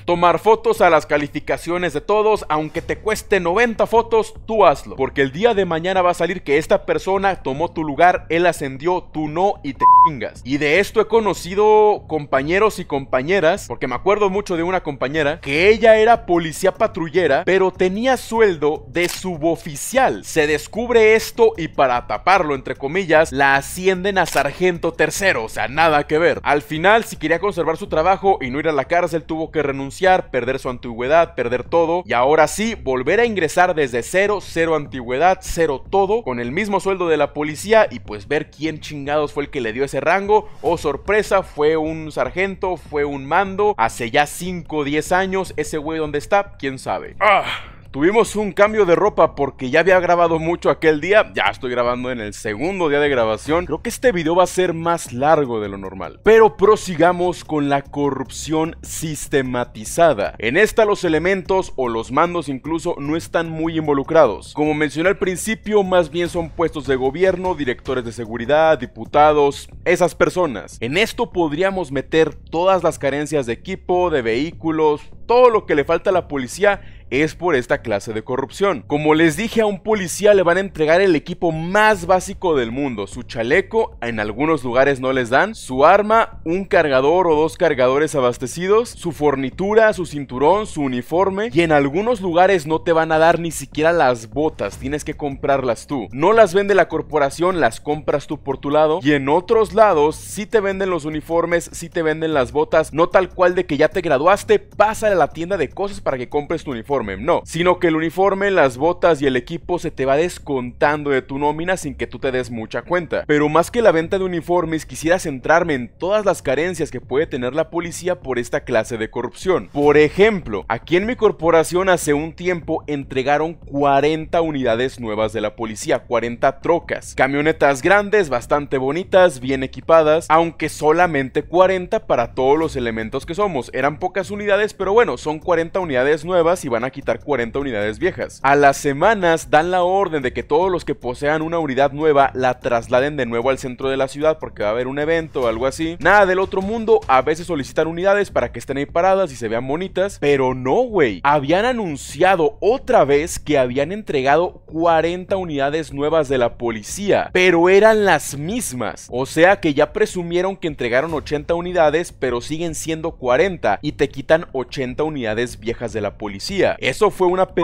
Tomar fotos a las calificaciones de todos, aunque te cueste 90 fotos, tú hazlo. Porque el día de mañana va a salir que esta persona tomó tu lugar, él ascendió, tú no y te chingas. Y de esto he conocido compañeros y compañeras, porque me acuerdo mucho de una compañera, que ella era policía patrullera, pero tenía sueldo de suboficial. Se descubre esto y para taparlo, entre comillas, la ascienden a sargento tercero, o sea, nada que ver. Al final, si quería conservar su trabajo y no ir a la cárcel, tuvo que renunciar perder su antigüedad, perder todo y ahora sí volver a ingresar desde cero, cero antigüedad, cero todo, con el mismo sueldo de la policía y pues ver quién chingados fue el que le dio ese rango. O oh, sorpresa, fue un sargento, fue un mando, hace ya 5 o 10 años, ese güey dónde está, quién sabe. ¡Ah! Tuvimos un cambio de ropa porque ya había grabado mucho aquel día, ya estoy grabando en el segundo día de grabación, creo que este video va a ser más largo de lo normal. Pero prosigamos con la corrupción sistematizada. En esta los elementos o los mandos incluso no están muy involucrados. Como mencioné al principio, más bien son puestos de gobierno, directores de seguridad, diputados, esas personas. En esto podríamos meter todas las carencias de equipo, de vehículos, todo lo que le falta a la policía es por esta clase de corrupción. Como les dije, a un policía le van a entregar el equipo más básico del mundo. Su chaleco, en algunos lugares no les dan, su arma, un cargador o dos cargadores abastecidos, su fornitura, su cinturón, su uniforme y en algunos lugares no te van a dar ni siquiera las botas, tienes que comprarlas tú. No las vende la corporación, las compras tú por tu lado y en otros lados si te venden los uniformes, Si te venden las botas, no tal cual de que ya te graduaste, pasa la tienda de cosas para que compres tu uniforme, no, sino que el uniforme, las botas y el equipo se te va descontando de tu nómina sin que tú te des mucha cuenta. Pero más que la venta de uniformes, quisiera centrarme en todas las carencias que puede tener la policía por esta clase de corrupción. Por ejemplo, aquí en mi corporación hace un tiempo entregaron 40 unidades nuevas de la policía, 40 trocas, camionetas grandes, bastante bonitas, bien equipadas, aunque solamente 40 para todos los elementos que somos. Eran pocas unidades, pero bueno, bueno, son 40 unidades nuevas y van a quitar 40 unidades viejas. A las semanas dan la orden de que todos los que posean una unidad nueva la trasladen de nuevo al centro de la ciudad porque va a haber un evento o algo así. Nada del otro mundo, a veces solicitan unidades para que estén ahí paradas y se vean bonitas, pero no, güey. Habían anunciado otra vez que habían entregado 40 unidades nuevas de la policía, pero eran las mismas. O sea que ya presumieron que entregaron 80 unidades, pero siguen siendo 40 y te quitan 80 unidades viejas de la policía. Eso fue una p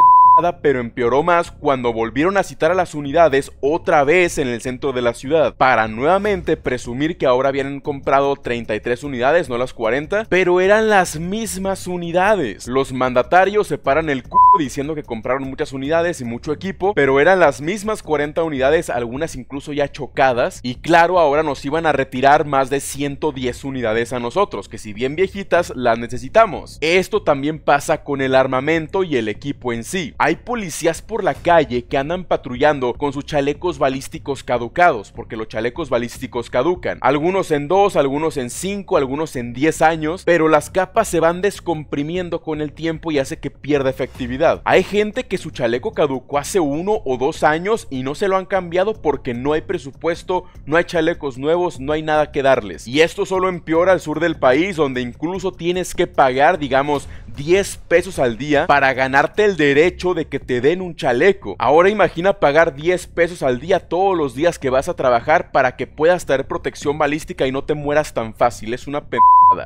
pero empeoró más cuando volvieron a citar a las unidades otra vez en el centro de la ciudad, para nuevamente presumir que ahora habían comprado 33 unidades, no las 40, pero eran las mismas unidades. Los mandatarios se paran el culo diciendo que compraron muchas unidades y mucho equipo, pero eran las mismas 40 unidades, algunas incluso ya chocadas, y claro, ahora nos iban a retirar más de 110 unidades a nosotros, que si bien viejitas, las necesitamos. Esto también pasa con el armamento y el equipo en sí. Hay policías por la calle que andan patrullando con sus chalecos balísticos caducados, porque los chalecos balísticos caducan. Algunos en 2, algunos en 5, algunos en 10 años, pero las capas se van descomprimiendo con el tiempo y hace que pierda efectividad. Hay gente que su chaleco caducó hace uno o dos años y no se lo han cambiado porque no hay presupuesto, no hay chalecos nuevos, no hay nada que darles. Y esto solo empeora al sur del país, donde incluso tienes que pagar, digamos, 10 pesos al día para ganarte el derecho de que te den un chaleco. Ahora imagina pagar 10 pesos al día todos los días que vas a trabajar para que puedas tener protección balística y no te mueras tan fácil. Es una p***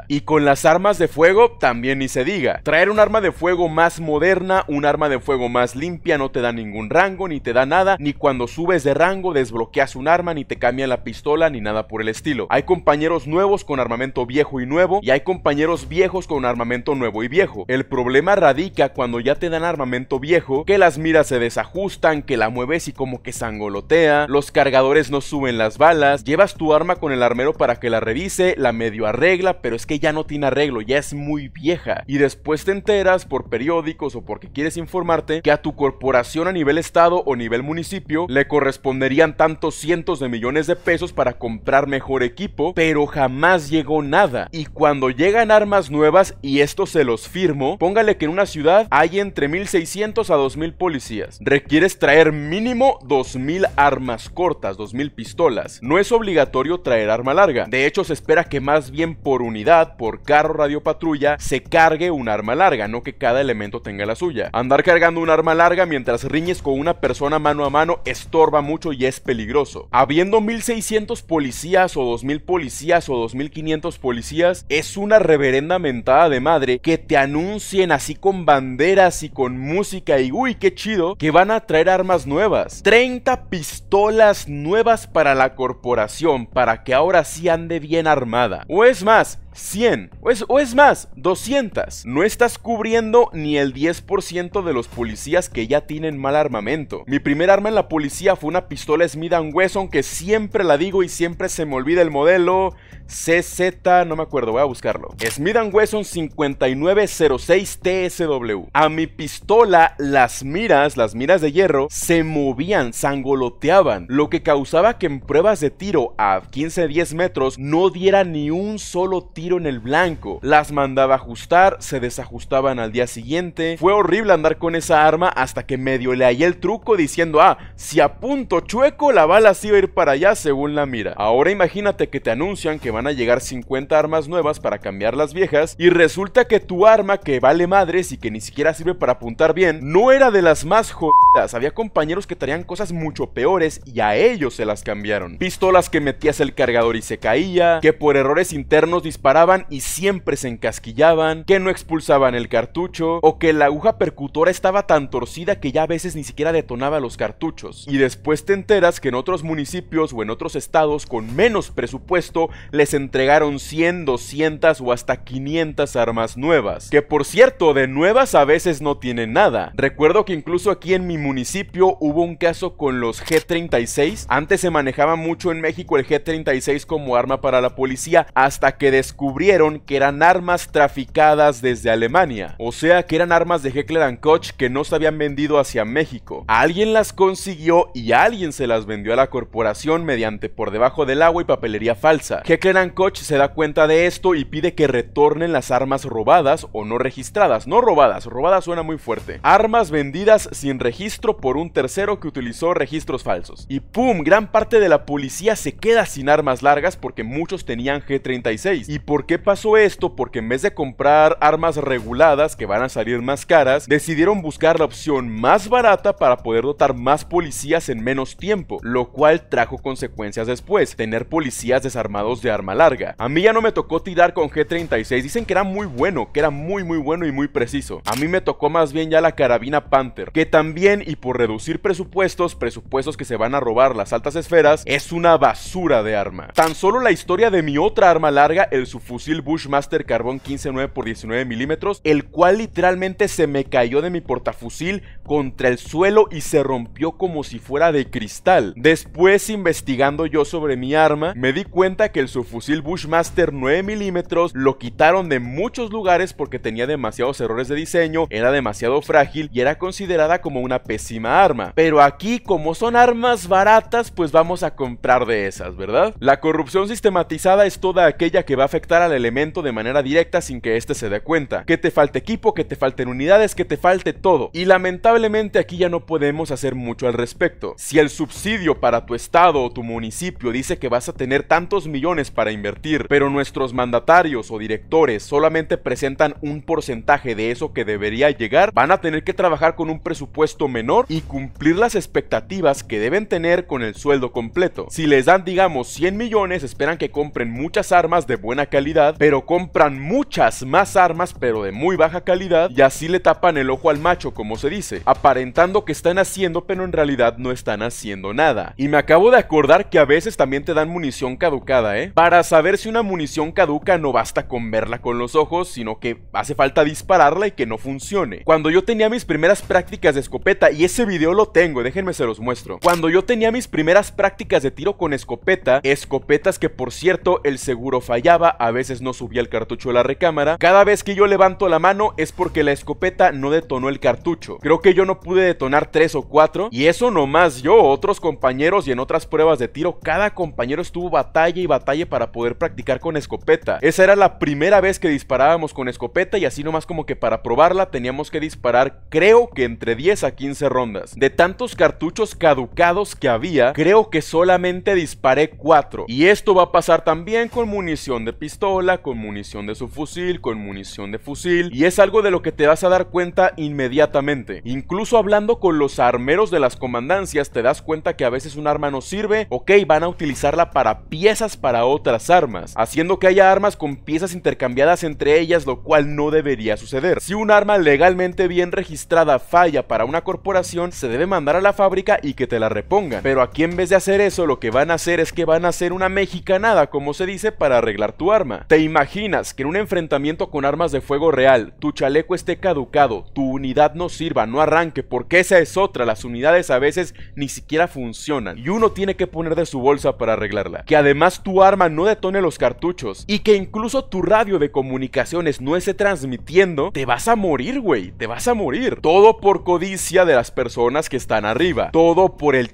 Y con las armas de fuego también ni se diga. Traer un arma de fuego más moderna, un arma de fuego más limpia no te da ningún rango, ni te da nada, ni cuando subes de rango desbloqueas un arma, ni te cambia la pistola, ni nada por el estilo. Hay compañeros nuevos con armamento viejo y nuevo, y hay compañeros viejos con armamento nuevo y viejo. El problema radica cuando ya te dan armamento viejo, que las miras se desajustan, que la mueves y como que sangolotea, los cargadores no suben las balas, llevas tu arma con el armero para que la revise, la medio arregla, pero es que ya no tiene arreglo, ya es muy vieja. Y después te enteras por periódicos o porque quieres informarte que a tu corporación a nivel estado o nivel municipio le corresponderían tantos cientos de millones de pesos para comprar mejor equipo, pero jamás llegó nada. Y cuando llegan armas nuevas y esto se los firma, póngale que en una ciudad hay entre 1600 a 2000 policías. Requieres traer mínimo 2000 armas cortas, 2000 pistolas. No es obligatorio traer arma larga. De hecho, se espera que más bien por unidad, por carro radio patrulla, se cargue un arma larga, no que cada elemento tenga la suya. Andar cargando un arma larga mientras riñes con una persona mano a mano estorba mucho y es peligroso. Habiendo 1600 policías o 2000 policías o 2500 policías, es una reverenda mentada de madre que te anima anuncien así con banderas y con música y uy, qué chido, que van a traer armas nuevas. 30 pistolas nuevas para la corporación, para que ahora sí ande bien armada. O es más, 100 o es, o es, más, 200. No estás cubriendo ni el 10% de los policías que ya tienen mal armamento. Mi primer arma en la policía fue una pistola Smith Wesson que siempre la digo y siempre se me olvida el modelo CZ, no me acuerdo, voy a buscarlo. Smith Wesson 5906 TSW. A mi pistola las miras, las miras de hierro, se movían, sangoloteaban, lo que causaba que en pruebas de tiro a 15-10 metros no diera ni un solo tiro en el blanco. Las mandaba ajustar, se desajustaban al día siguiente. Fue horrible andar con esa arma hasta que medio le hallé el truco diciendo, ah, si apunto chueco, la bala sí va a ir para allá según la mira. Ahora imagínate que te anuncian que van a llegar 50 armas nuevas para cambiar las viejas y resulta que tu arma que vale madres y que ni siquiera sirve para apuntar bien, no era de las más jodidas. Había compañeros que traían cosas mucho peores y a ellos se las cambiaron. Pistolas que metías el cargador y se caía, que por errores internos disparaban y siempre se encasquillaban, que no expulsaban el cartucho o que la aguja percutora estaba tan torcida que ya a veces ni siquiera detonaba los cartuchos. Y después te enteras que en otros municipios o en otros estados con menos presupuesto les entregaron 100, 200 o hasta 500 armas nuevas, que por cierto de nuevas a veces no tienen nada. Recuerdo que incluso aquí en mi municipio hubo un caso con los G36, antes se manejaba mucho en México el G36 como arma para la policía hasta que descubrieron descubrieron que eran armas traficadas desde Alemania, o sea que eran armas de Heckler Koch que no se habían vendido hacia México. Alguien las consiguió y alguien se las vendió a la corporación mediante por debajo del agua y papelería falsa. Heckler Koch se da cuenta de esto y pide que retornen las armas robadas o no registradas, no robadas, robadas suena muy fuerte. Armas vendidas sin registro por un tercero que utilizó registros falsos. Y pum, gran parte de la policía se queda sin armas largas porque muchos tenían G36 y ¿Por qué pasó esto? Porque en vez de comprar armas reguladas que van a salir más caras, decidieron buscar la opción más barata para poder dotar más policías en menos tiempo, lo cual trajo consecuencias después, tener policías desarmados de arma larga. A mí ya no me tocó tirar con G36, dicen que era muy bueno, que era muy muy bueno y muy preciso. A mí me tocó más bien ya la carabina Panther, que también y por reducir presupuestos, presupuestos que se van a robar las altas esferas, es una basura de arma. Tan solo la historia de mi otra arma larga, el suficiente fusil Bushmaster Carbón 15 9 por 19 milímetros, el cual literalmente se me cayó de mi portafusil contra el suelo y se rompió como si fuera de cristal. Después, investigando yo sobre mi arma, me di cuenta que el subfusil Bushmaster 9mm lo quitaron de muchos lugares porque tenía demasiados errores de diseño, era demasiado frágil y era considerada como una pésima arma. Pero aquí, como son armas baratas, pues vamos a comprar de esas, ¿verdad? La corrupción sistematizada es toda aquella que va a afectar al elemento de manera directa sin que éste se dé cuenta. Que te falte equipo, que te falten unidades, que te falte todo. Y lamentablemente lamentablemente aquí ya no podemos hacer mucho al respecto. Si el subsidio para tu estado o tu municipio dice que vas a tener tantos millones para invertir, pero nuestros mandatarios o directores solamente presentan un porcentaje de eso que debería llegar, van a tener que trabajar con un presupuesto menor y cumplir las expectativas que deben tener con el sueldo completo. Si les dan digamos 100 millones, esperan que compren muchas armas de buena calidad, pero compran muchas más armas pero de muy baja calidad y así le tapan el ojo al macho como se dice aparentando que están haciendo pero en realidad no están haciendo nada. Y me acabo de acordar que a veces también te dan munición caducada, ¿eh? Para saber si una munición caduca no basta con verla con los ojos, sino que hace falta dispararla y que no funcione. Cuando yo tenía mis primeras prácticas de escopeta, y ese video lo tengo, déjenme se los muestro. Cuando yo tenía mis primeras prácticas de tiro con escopeta, escopetas que por cierto el seguro fallaba, a veces no subía el cartucho a la recámara, cada vez que yo levanto la mano es porque la escopeta no detonó el cartucho. Creo que yo no pude detonar tres o cuatro y eso nomás yo, otros compañeros y en otras pruebas de tiro, cada compañero estuvo batalla y batalla para poder practicar con escopeta. Esa era la primera vez que disparábamos con escopeta y así nomás como que para probarla teníamos que disparar creo que entre 10 a 15 rondas. De tantos cartuchos caducados que había, creo que solamente disparé 4 y esto va a pasar también con munición de pistola, con munición de subfusil, con munición de fusil y es algo de lo que te vas a dar cuenta inmediatamente. Incluso Incluso hablando con los armeros de las comandancias te das cuenta que a veces un arma no sirve, ok, van a utilizarla para piezas para otras armas, haciendo que haya armas con piezas intercambiadas entre ellas, lo cual no debería suceder. Si un arma legalmente bien registrada falla para una corporación, se debe mandar a la fábrica y que te la repongan. Pero aquí en vez de hacer eso, lo que van a hacer es que van a hacer una mexicanada, como se dice, para arreglar tu arma. ¿Te imaginas que en un enfrentamiento con armas de fuego real, tu chaleco esté caducado, tu unidad no sirva, no arregla? porque esa es otra, las unidades a veces ni siquiera funcionan y uno tiene que poner de su bolsa para arreglarla. Que además tu arma no detone los cartuchos y que incluso tu radio de comunicaciones no esté transmitiendo, te vas a morir, güey, te vas a morir. Todo por codicia de las personas que están arriba, todo por el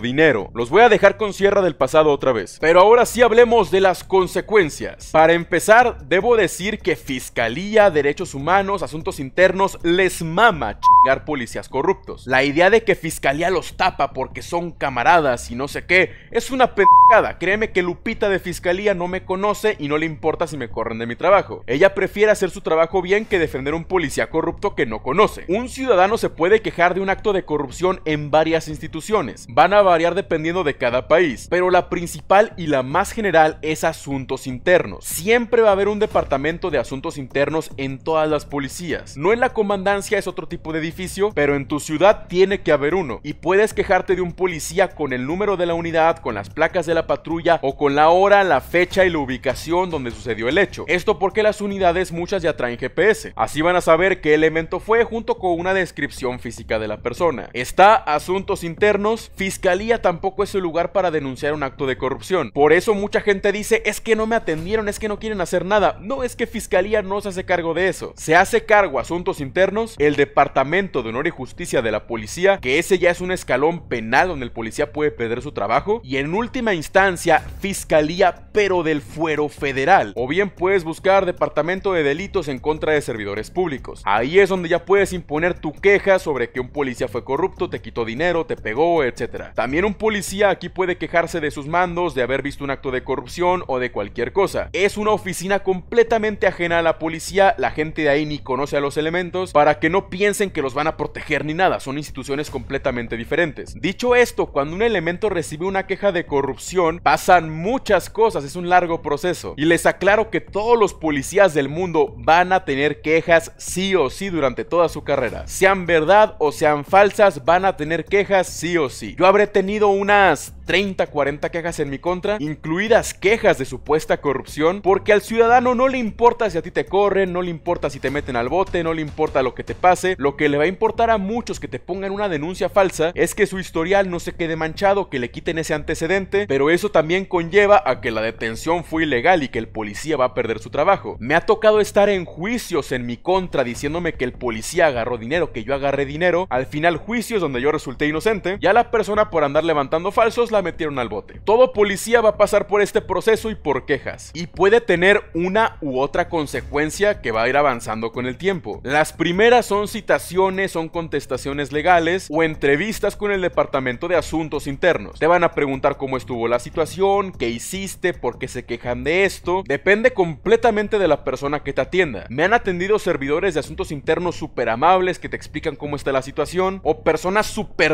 dinero. Los voy a dejar con Sierra del pasado otra vez. Pero ahora sí hablemos de las consecuencias. Para empezar, debo decir que Fiscalía, Derechos Humanos, Asuntos Internos les mama chingar policías corruptos. La idea de que Fiscalía los tapa porque son camaradas y no sé qué es una pendejada. Créeme que Lupita de Fiscalía no me conoce y no le importa si me corren de mi trabajo. Ella prefiere hacer su trabajo bien que defender un policía corrupto que no conoce. Un ciudadano se puede quejar de un acto de corrupción en varias instituciones van a variar dependiendo de cada país, pero la principal y la más general es asuntos internos. Siempre va a haber un departamento de asuntos internos en todas las policías. No en la comandancia es otro tipo de edificio, pero en tu ciudad tiene que haber uno y puedes quejarte de un policía con el número de la unidad, con las placas de la patrulla o con la hora, la fecha y la ubicación donde sucedió el hecho. Esto porque las unidades muchas ya traen GPS. Así van a saber qué elemento fue junto con una descripción física de la persona. Está asuntos internos, fiscalía tampoco es el lugar para denunciar un acto de corrupción. Por eso mucha gente dice, es que no me atendieron, es que no quieren hacer nada. No, es que fiscalía no se hace cargo de eso. Se hace cargo asuntos internos, el Departamento de Honor y Justicia de la Policía, que ese ya es un escalón penal donde el policía puede perder su trabajo, y en última instancia, fiscalía, pero del fuero federal. O bien puedes buscar Departamento de Delitos en contra de servidores públicos. Ahí es donde ya puedes imponer tu queja sobre que un policía fue corrupto, te quitó dinero, te pegó, etc. También un policía aquí puede quejarse de sus mandos, de haber visto un acto de corrupción o de cualquier cosa. Es una oficina completamente ajena a la policía, la gente de ahí ni conoce a los elementos, para que no piensen que los van a proteger ni nada, son instituciones completamente diferentes. Dicho esto, cuando un elemento recibe una queja de corrupción, pasan muchas cosas, es un largo proceso. Y les aclaro que todos los policías del mundo van a tener quejas sí o sí durante toda su carrera. Sean verdad o sean falsas, van a tener quejas sí o sí habré tenido unas 30, 40 quejas en mi contra, incluidas quejas de supuesta corrupción, porque al ciudadano no le importa si a ti te corren, no le importa si te meten al bote, no le importa lo que te pase, lo que le va a importar a muchos que te pongan una denuncia falsa es que su historial no se quede manchado, que le quiten ese antecedente, pero eso también conlleva a que la detención fue ilegal y que el policía va a perder su trabajo. Me ha tocado estar en juicios en mi contra diciéndome que el policía agarró dinero, que yo agarré dinero, al final juicios donde yo resulté inocente, ya las personas por andar levantando falsos la metieron al bote. Todo policía va a pasar por este proceso y por quejas, y puede tener una u otra consecuencia que va a ir avanzando con el tiempo. Las primeras son citaciones, son contestaciones legales o entrevistas con el Departamento de Asuntos Internos. Te van a preguntar cómo estuvo la situación, qué hiciste, por qué se quejan de esto. Depende completamente de la persona que te atienda. Me han atendido servidores de asuntos internos súper amables que te explican cómo está la situación o personas súper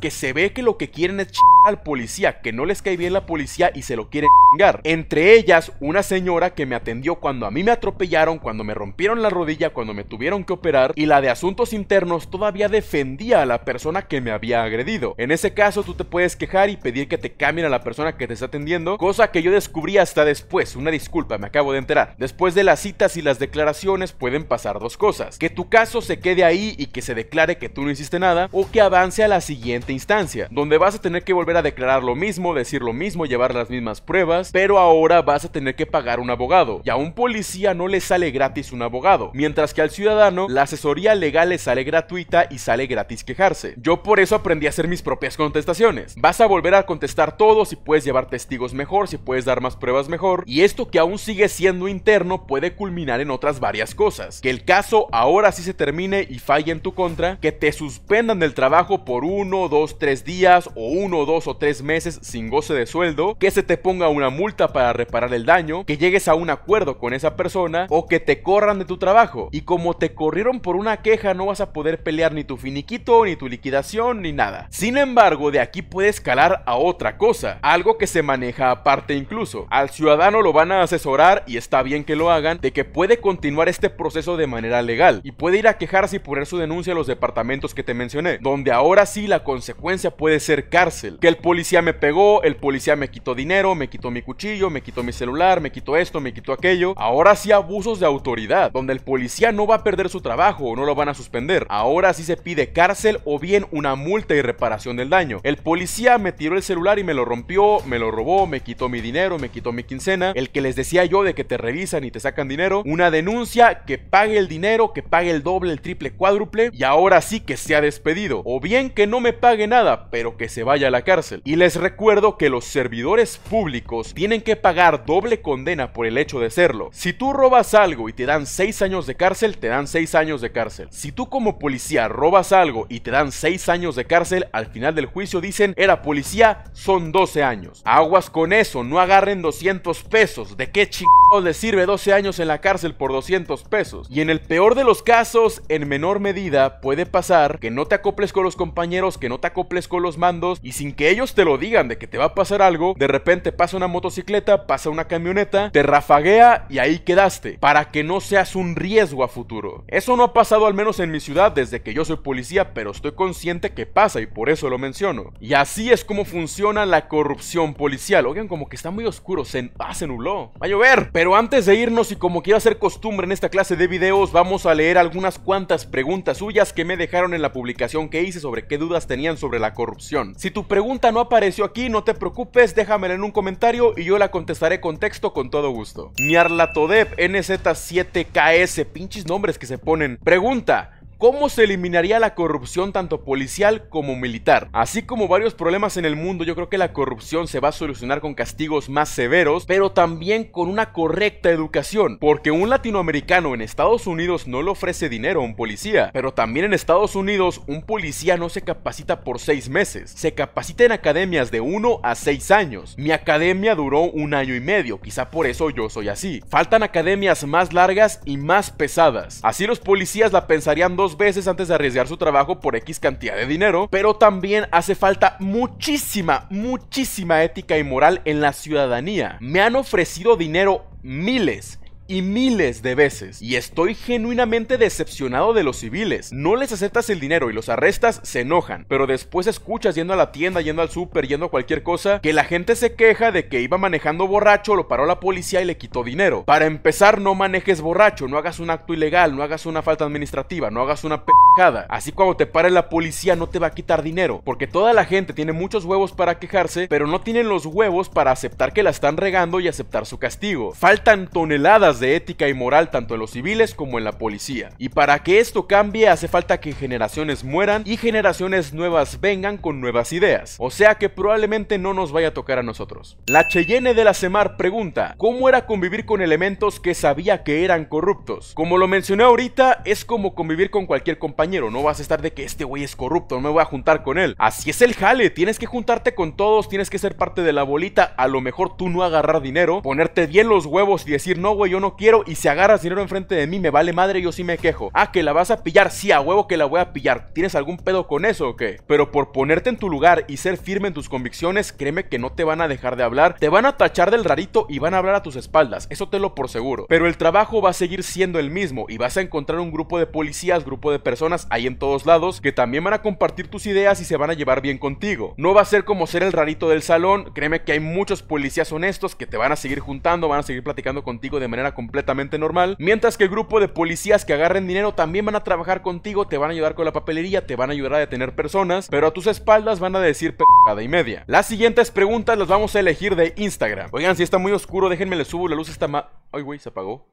que se ven que lo que quieren es al policía, que no les cae bien la policía y se lo quieren chingar. Entre ellas, una señora que me atendió cuando a mí me atropellaron, cuando me rompieron la rodilla, cuando me tuvieron que operar, y la de asuntos internos todavía defendía a la persona que me había agredido. En ese caso, tú te puedes quejar y pedir que te cambien a la persona que te está atendiendo, cosa que yo descubrí hasta después. Una disculpa, me acabo de enterar. Después de las citas y las declaraciones pueden pasar dos cosas. Que tu caso se quede ahí y que se declare que tú no hiciste nada, o que avance a la siguiente instancia donde vas a tener que volver a declarar lo mismo, decir lo mismo, llevar las mismas pruebas, pero ahora vas a tener que pagar un abogado. Y a un policía no le sale gratis un abogado, mientras que al ciudadano la asesoría legal le sale gratuita y sale gratis quejarse. Yo por eso aprendí a hacer mis propias contestaciones. Vas a volver a contestar todo si puedes llevar testigos mejor, si puedes dar más pruebas mejor, y esto que aún sigue siendo interno puede culminar en otras varias cosas. Que el caso ahora sí se termine y falle en tu contra, que te suspendan del trabajo por uno, dos, tres días o uno, dos o tres meses sin goce de sueldo, que se te ponga una multa para reparar el daño, que llegues a un acuerdo con esa persona o que te corran de tu trabajo. Y como te corrieron por una queja no vas a poder pelear ni tu finiquito, ni tu liquidación, ni nada. Sin embargo, de aquí puede escalar a otra cosa, algo que se maneja aparte incluso. Al ciudadano lo van a asesorar, y está bien que lo hagan, de que puede continuar este proceso de manera legal y puede ir a quejarse y poner su denuncia a los departamentos que te mencioné, donde ahora sí la consecuencia puede ser cárcel. Que el policía me pegó, el policía me quitó dinero, me quitó mi cuchillo, me quitó mi celular, me quitó esto, me quitó aquello. Ahora sí abusos de autoridad, donde el policía no va a perder su trabajo o no lo van a suspender. Ahora sí se pide cárcel o bien una multa y reparación del daño. El policía me tiró el celular y me lo rompió, me lo robó, me quitó mi dinero, me quitó mi quincena. El que les decía yo de que te revisan y te sacan dinero. Una denuncia que pague el dinero, que pague el doble, el triple, cuádruple. Y ahora sí que se ha despedido. O bien que no me pague nada pero que se vaya a la cárcel. Y les recuerdo que los servidores públicos tienen que pagar doble condena por el hecho de serlo. Si tú robas algo y te dan 6 años de cárcel, te dan 6 años de cárcel. Si tú como policía robas algo y te dan 6 años de cárcel, al final del juicio dicen, era policía, son 12 años. Aguas con eso, no agarren 200 pesos. ¿De qué chingados les sirve 12 años en la cárcel por 200 pesos? Y en el peor de los casos, en menor medida, puede pasar que no te acoples con los compañeros, que no te acoples con los mandos y sin que ellos te lo digan de que te va a pasar algo, de repente pasa una motocicleta, pasa una camioneta, te rafaguea y ahí quedaste, para que no seas un riesgo a futuro. Eso no ha pasado al menos en mi ciudad desde que yo soy policía, pero estoy consciente que pasa y por eso lo menciono. Y así es como funciona la corrupción policial. Oigan, como que está muy oscuro, se, ah, se Va a llover. Pero antes de irnos y como quiero hacer costumbre en esta clase de videos, vamos a leer algunas cuantas preguntas suyas que me dejaron en la publicación que hice sobre qué dudas tenían sobre la corrupción. Si tu pregunta no apareció aquí, no te preocupes, déjamela en un comentario y yo la contestaré con texto con todo gusto. Niarlatodeb NZ7KS, pinches nombres que se ponen. Pregunta, cómo se eliminaría la corrupción tanto policial como militar. Así como varios problemas en el mundo, yo creo que la corrupción se va a solucionar con castigos más severos, pero también con una correcta educación, porque un latinoamericano en Estados Unidos no le ofrece dinero a un policía, pero también en Estados Unidos un policía no se capacita por seis meses, se capacita en academias de 1 a 6 años. Mi academia duró un año y medio, quizá por eso yo soy así. Faltan academias más largas y más pesadas. Así los policías la pensarían dos veces antes de arriesgar su trabajo por X cantidad de dinero, pero también hace falta muchísima, muchísima ética y moral en la ciudadanía. Me han ofrecido dinero miles y miles de veces. Y estoy genuinamente decepcionado de los civiles. No les aceptas el dinero y los arrestas, se enojan. Pero después escuchas yendo a la tienda, yendo al súper, yendo a cualquier cosa, que la gente se queja de que iba manejando borracho, lo paró la policía y le quitó dinero. Para empezar, no manejes borracho, no hagas un acto ilegal, no hagas una falta administrativa, no hagas una pejada. Así cuando te pare la policía no te va a quitar dinero, porque toda la gente tiene muchos huevos para quejarse, pero no tienen los huevos para aceptar que la están regando y aceptar su castigo. Faltan toneladas de ética y moral tanto en los civiles como en la policía. Y para que esto cambie hace falta que generaciones mueran y generaciones nuevas vengan con nuevas ideas. O sea que probablemente no nos vaya a tocar a nosotros. La Cheyenne de la Semar pregunta, ¿cómo era convivir con elementos que sabía que eran corruptos? Como lo mencioné ahorita, es como convivir con cualquier compañero, no vas a estar de que este güey es corrupto, no me voy a juntar con él. Así es el jale, tienes que juntarte con todos, tienes que ser parte de la bolita, a lo mejor tú no agarrar dinero, ponerte bien los huevos y decir, no güey, yo no no quiero y si agarras dinero enfrente de mí, me vale madre, yo sí me quejo. Ah, que la vas a pillar, sí, a huevo que la voy a pillar. ¿Tienes algún pedo con eso o qué? Pero por ponerte en tu lugar y ser firme en tus convicciones, créeme que no te van a dejar de hablar, te van a tachar del rarito y van a hablar a tus espaldas, eso te lo por seguro. Pero el trabajo va a seguir siendo el mismo y vas a encontrar un grupo de policías, grupo de personas ahí en todos lados que también van a compartir tus ideas y se van a llevar bien contigo. No va a ser como ser el rarito del salón, créeme que hay muchos policías honestos que te van a seguir juntando, van a seguir platicando contigo de manera completamente normal. Mientras que el grupo de policías que agarren dinero también van a trabajar contigo, te van a ayudar con la papelería, te van a ayudar a detener personas, pero a tus espaldas van a decir pegada y media. Las siguientes preguntas las vamos a elegir de Instagram. Oigan, si está muy oscuro, déjenme le subo la luz está mal. Ay, güey, se apagó.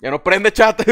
Ya no prende chat.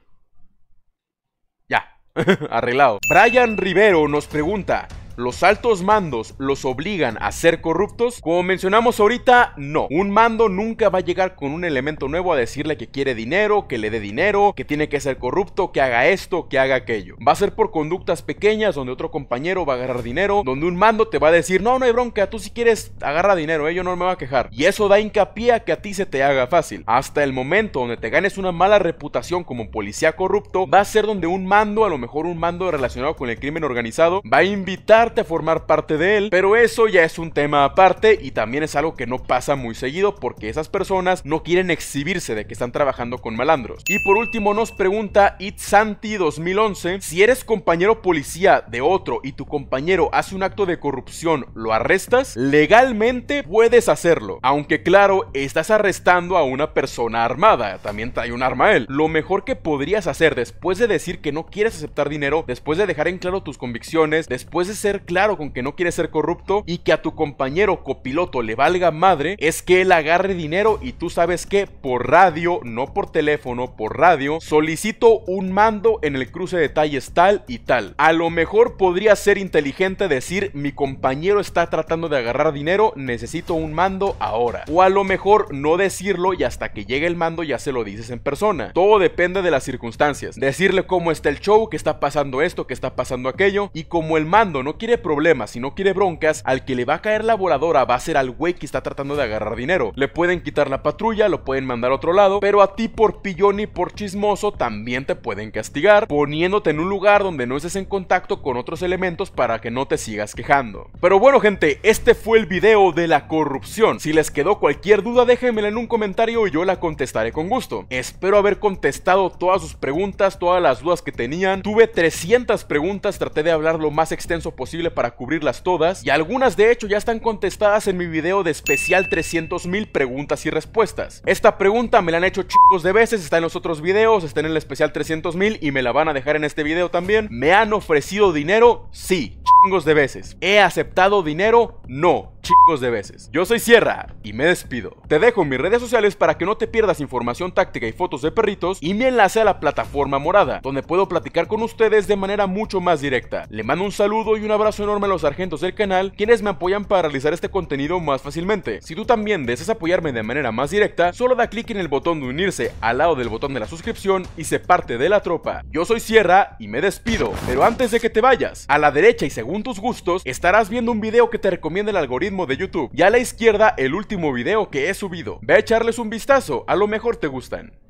ya, arreglado. Brian Rivero nos pregunta, los altos mandos los obligan a ser corruptos, como mencionamos ahorita, no. Un mando nunca va a llegar con un elemento nuevo a decirle que quiere dinero, que le dé dinero, que tiene que ser corrupto, que haga esto, que haga aquello. Va a ser por conductas pequeñas donde otro compañero va a agarrar dinero, donde un mando te va a decir, no, no hay bronca, tú si quieres agarra dinero, ¿eh? yo no me voy a quejar. Y eso da hincapié a que a ti se te haga fácil. Hasta el momento donde te ganes una mala reputación como policía corrupto, va a ser donde un mando, a lo mejor un mando relacionado con el crimen organizado, va a invitar a formar parte de él, pero eso ya es un tema aparte y también es algo que no pasa muy seguido porque esas personas no quieren exhibirse de que están trabajando con malandros. Y por último nos pregunta Santi 2011, si eres compañero policía de otro y tu compañero hace un acto de corrupción, ¿lo arrestas? Legalmente puedes hacerlo, aunque claro, estás arrestando a una persona armada, también trae un arma a él. Lo mejor que podrías hacer después de decir que no quieres aceptar dinero, después de dejar en claro tus convicciones, después de ser claro con que no quiere ser corrupto y que a tu compañero copiloto le valga madre es que él agarre dinero y tú sabes que por radio, no por teléfono, por radio, solicito un mando en el cruce de talles tal y tal. A lo mejor podría ser inteligente decir mi compañero está tratando de agarrar dinero, necesito un mando ahora. O a lo mejor no decirlo y hasta que llegue el mando ya se lo dices en persona. Todo depende de las circunstancias. Decirle cómo está el show, que está pasando esto, que está pasando aquello y como el mando no quiere quiere problemas y no quiere broncas, al que le va a caer la voladora va a ser al güey que está tratando de agarrar dinero. Le pueden quitar la patrulla, lo pueden mandar a otro lado, pero a ti por pillón y por chismoso también te pueden castigar, poniéndote en un lugar donde no estés en contacto con otros elementos para que no te sigas quejando. Pero bueno gente, este fue el video de la corrupción. Si les quedó cualquier duda déjenmela en un comentario y yo la contestaré con gusto. Espero haber contestado todas sus preguntas, todas las dudas que tenían. Tuve 300 preguntas, traté de hablar lo más extenso posible para cubrirlas todas y algunas de hecho ya están contestadas en mi video de especial mil preguntas y respuestas. Esta pregunta me la han hecho chicos de veces, está en los otros videos, está en el especial mil y me la van a dejar en este video también. ¿Me han ofrecido dinero? Sí de veces. ¿He aceptado dinero? No, chingos de veces. Yo soy Sierra y me despido. Te dejo en mis redes sociales para que no te pierdas información táctica y fotos de perritos y mi enlace a la plataforma morada, donde puedo platicar con ustedes de manera mucho más directa. Le mando un saludo y un abrazo enorme a los sargentos del canal, quienes me apoyan para realizar este contenido más fácilmente. Si tú también deseas apoyarme de manera más directa, solo da clic en el botón de unirse al lado del botón de la suscripción y se parte de la tropa. Yo soy Sierra y me despido, pero antes de que te vayas, a la derecha y seguro tus gustos, estarás viendo un video que te recomienda el algoritmo de YouTube y a la izquierda el último video que he subido. Ve a echarles un vistazo, a lo mejor te gustan.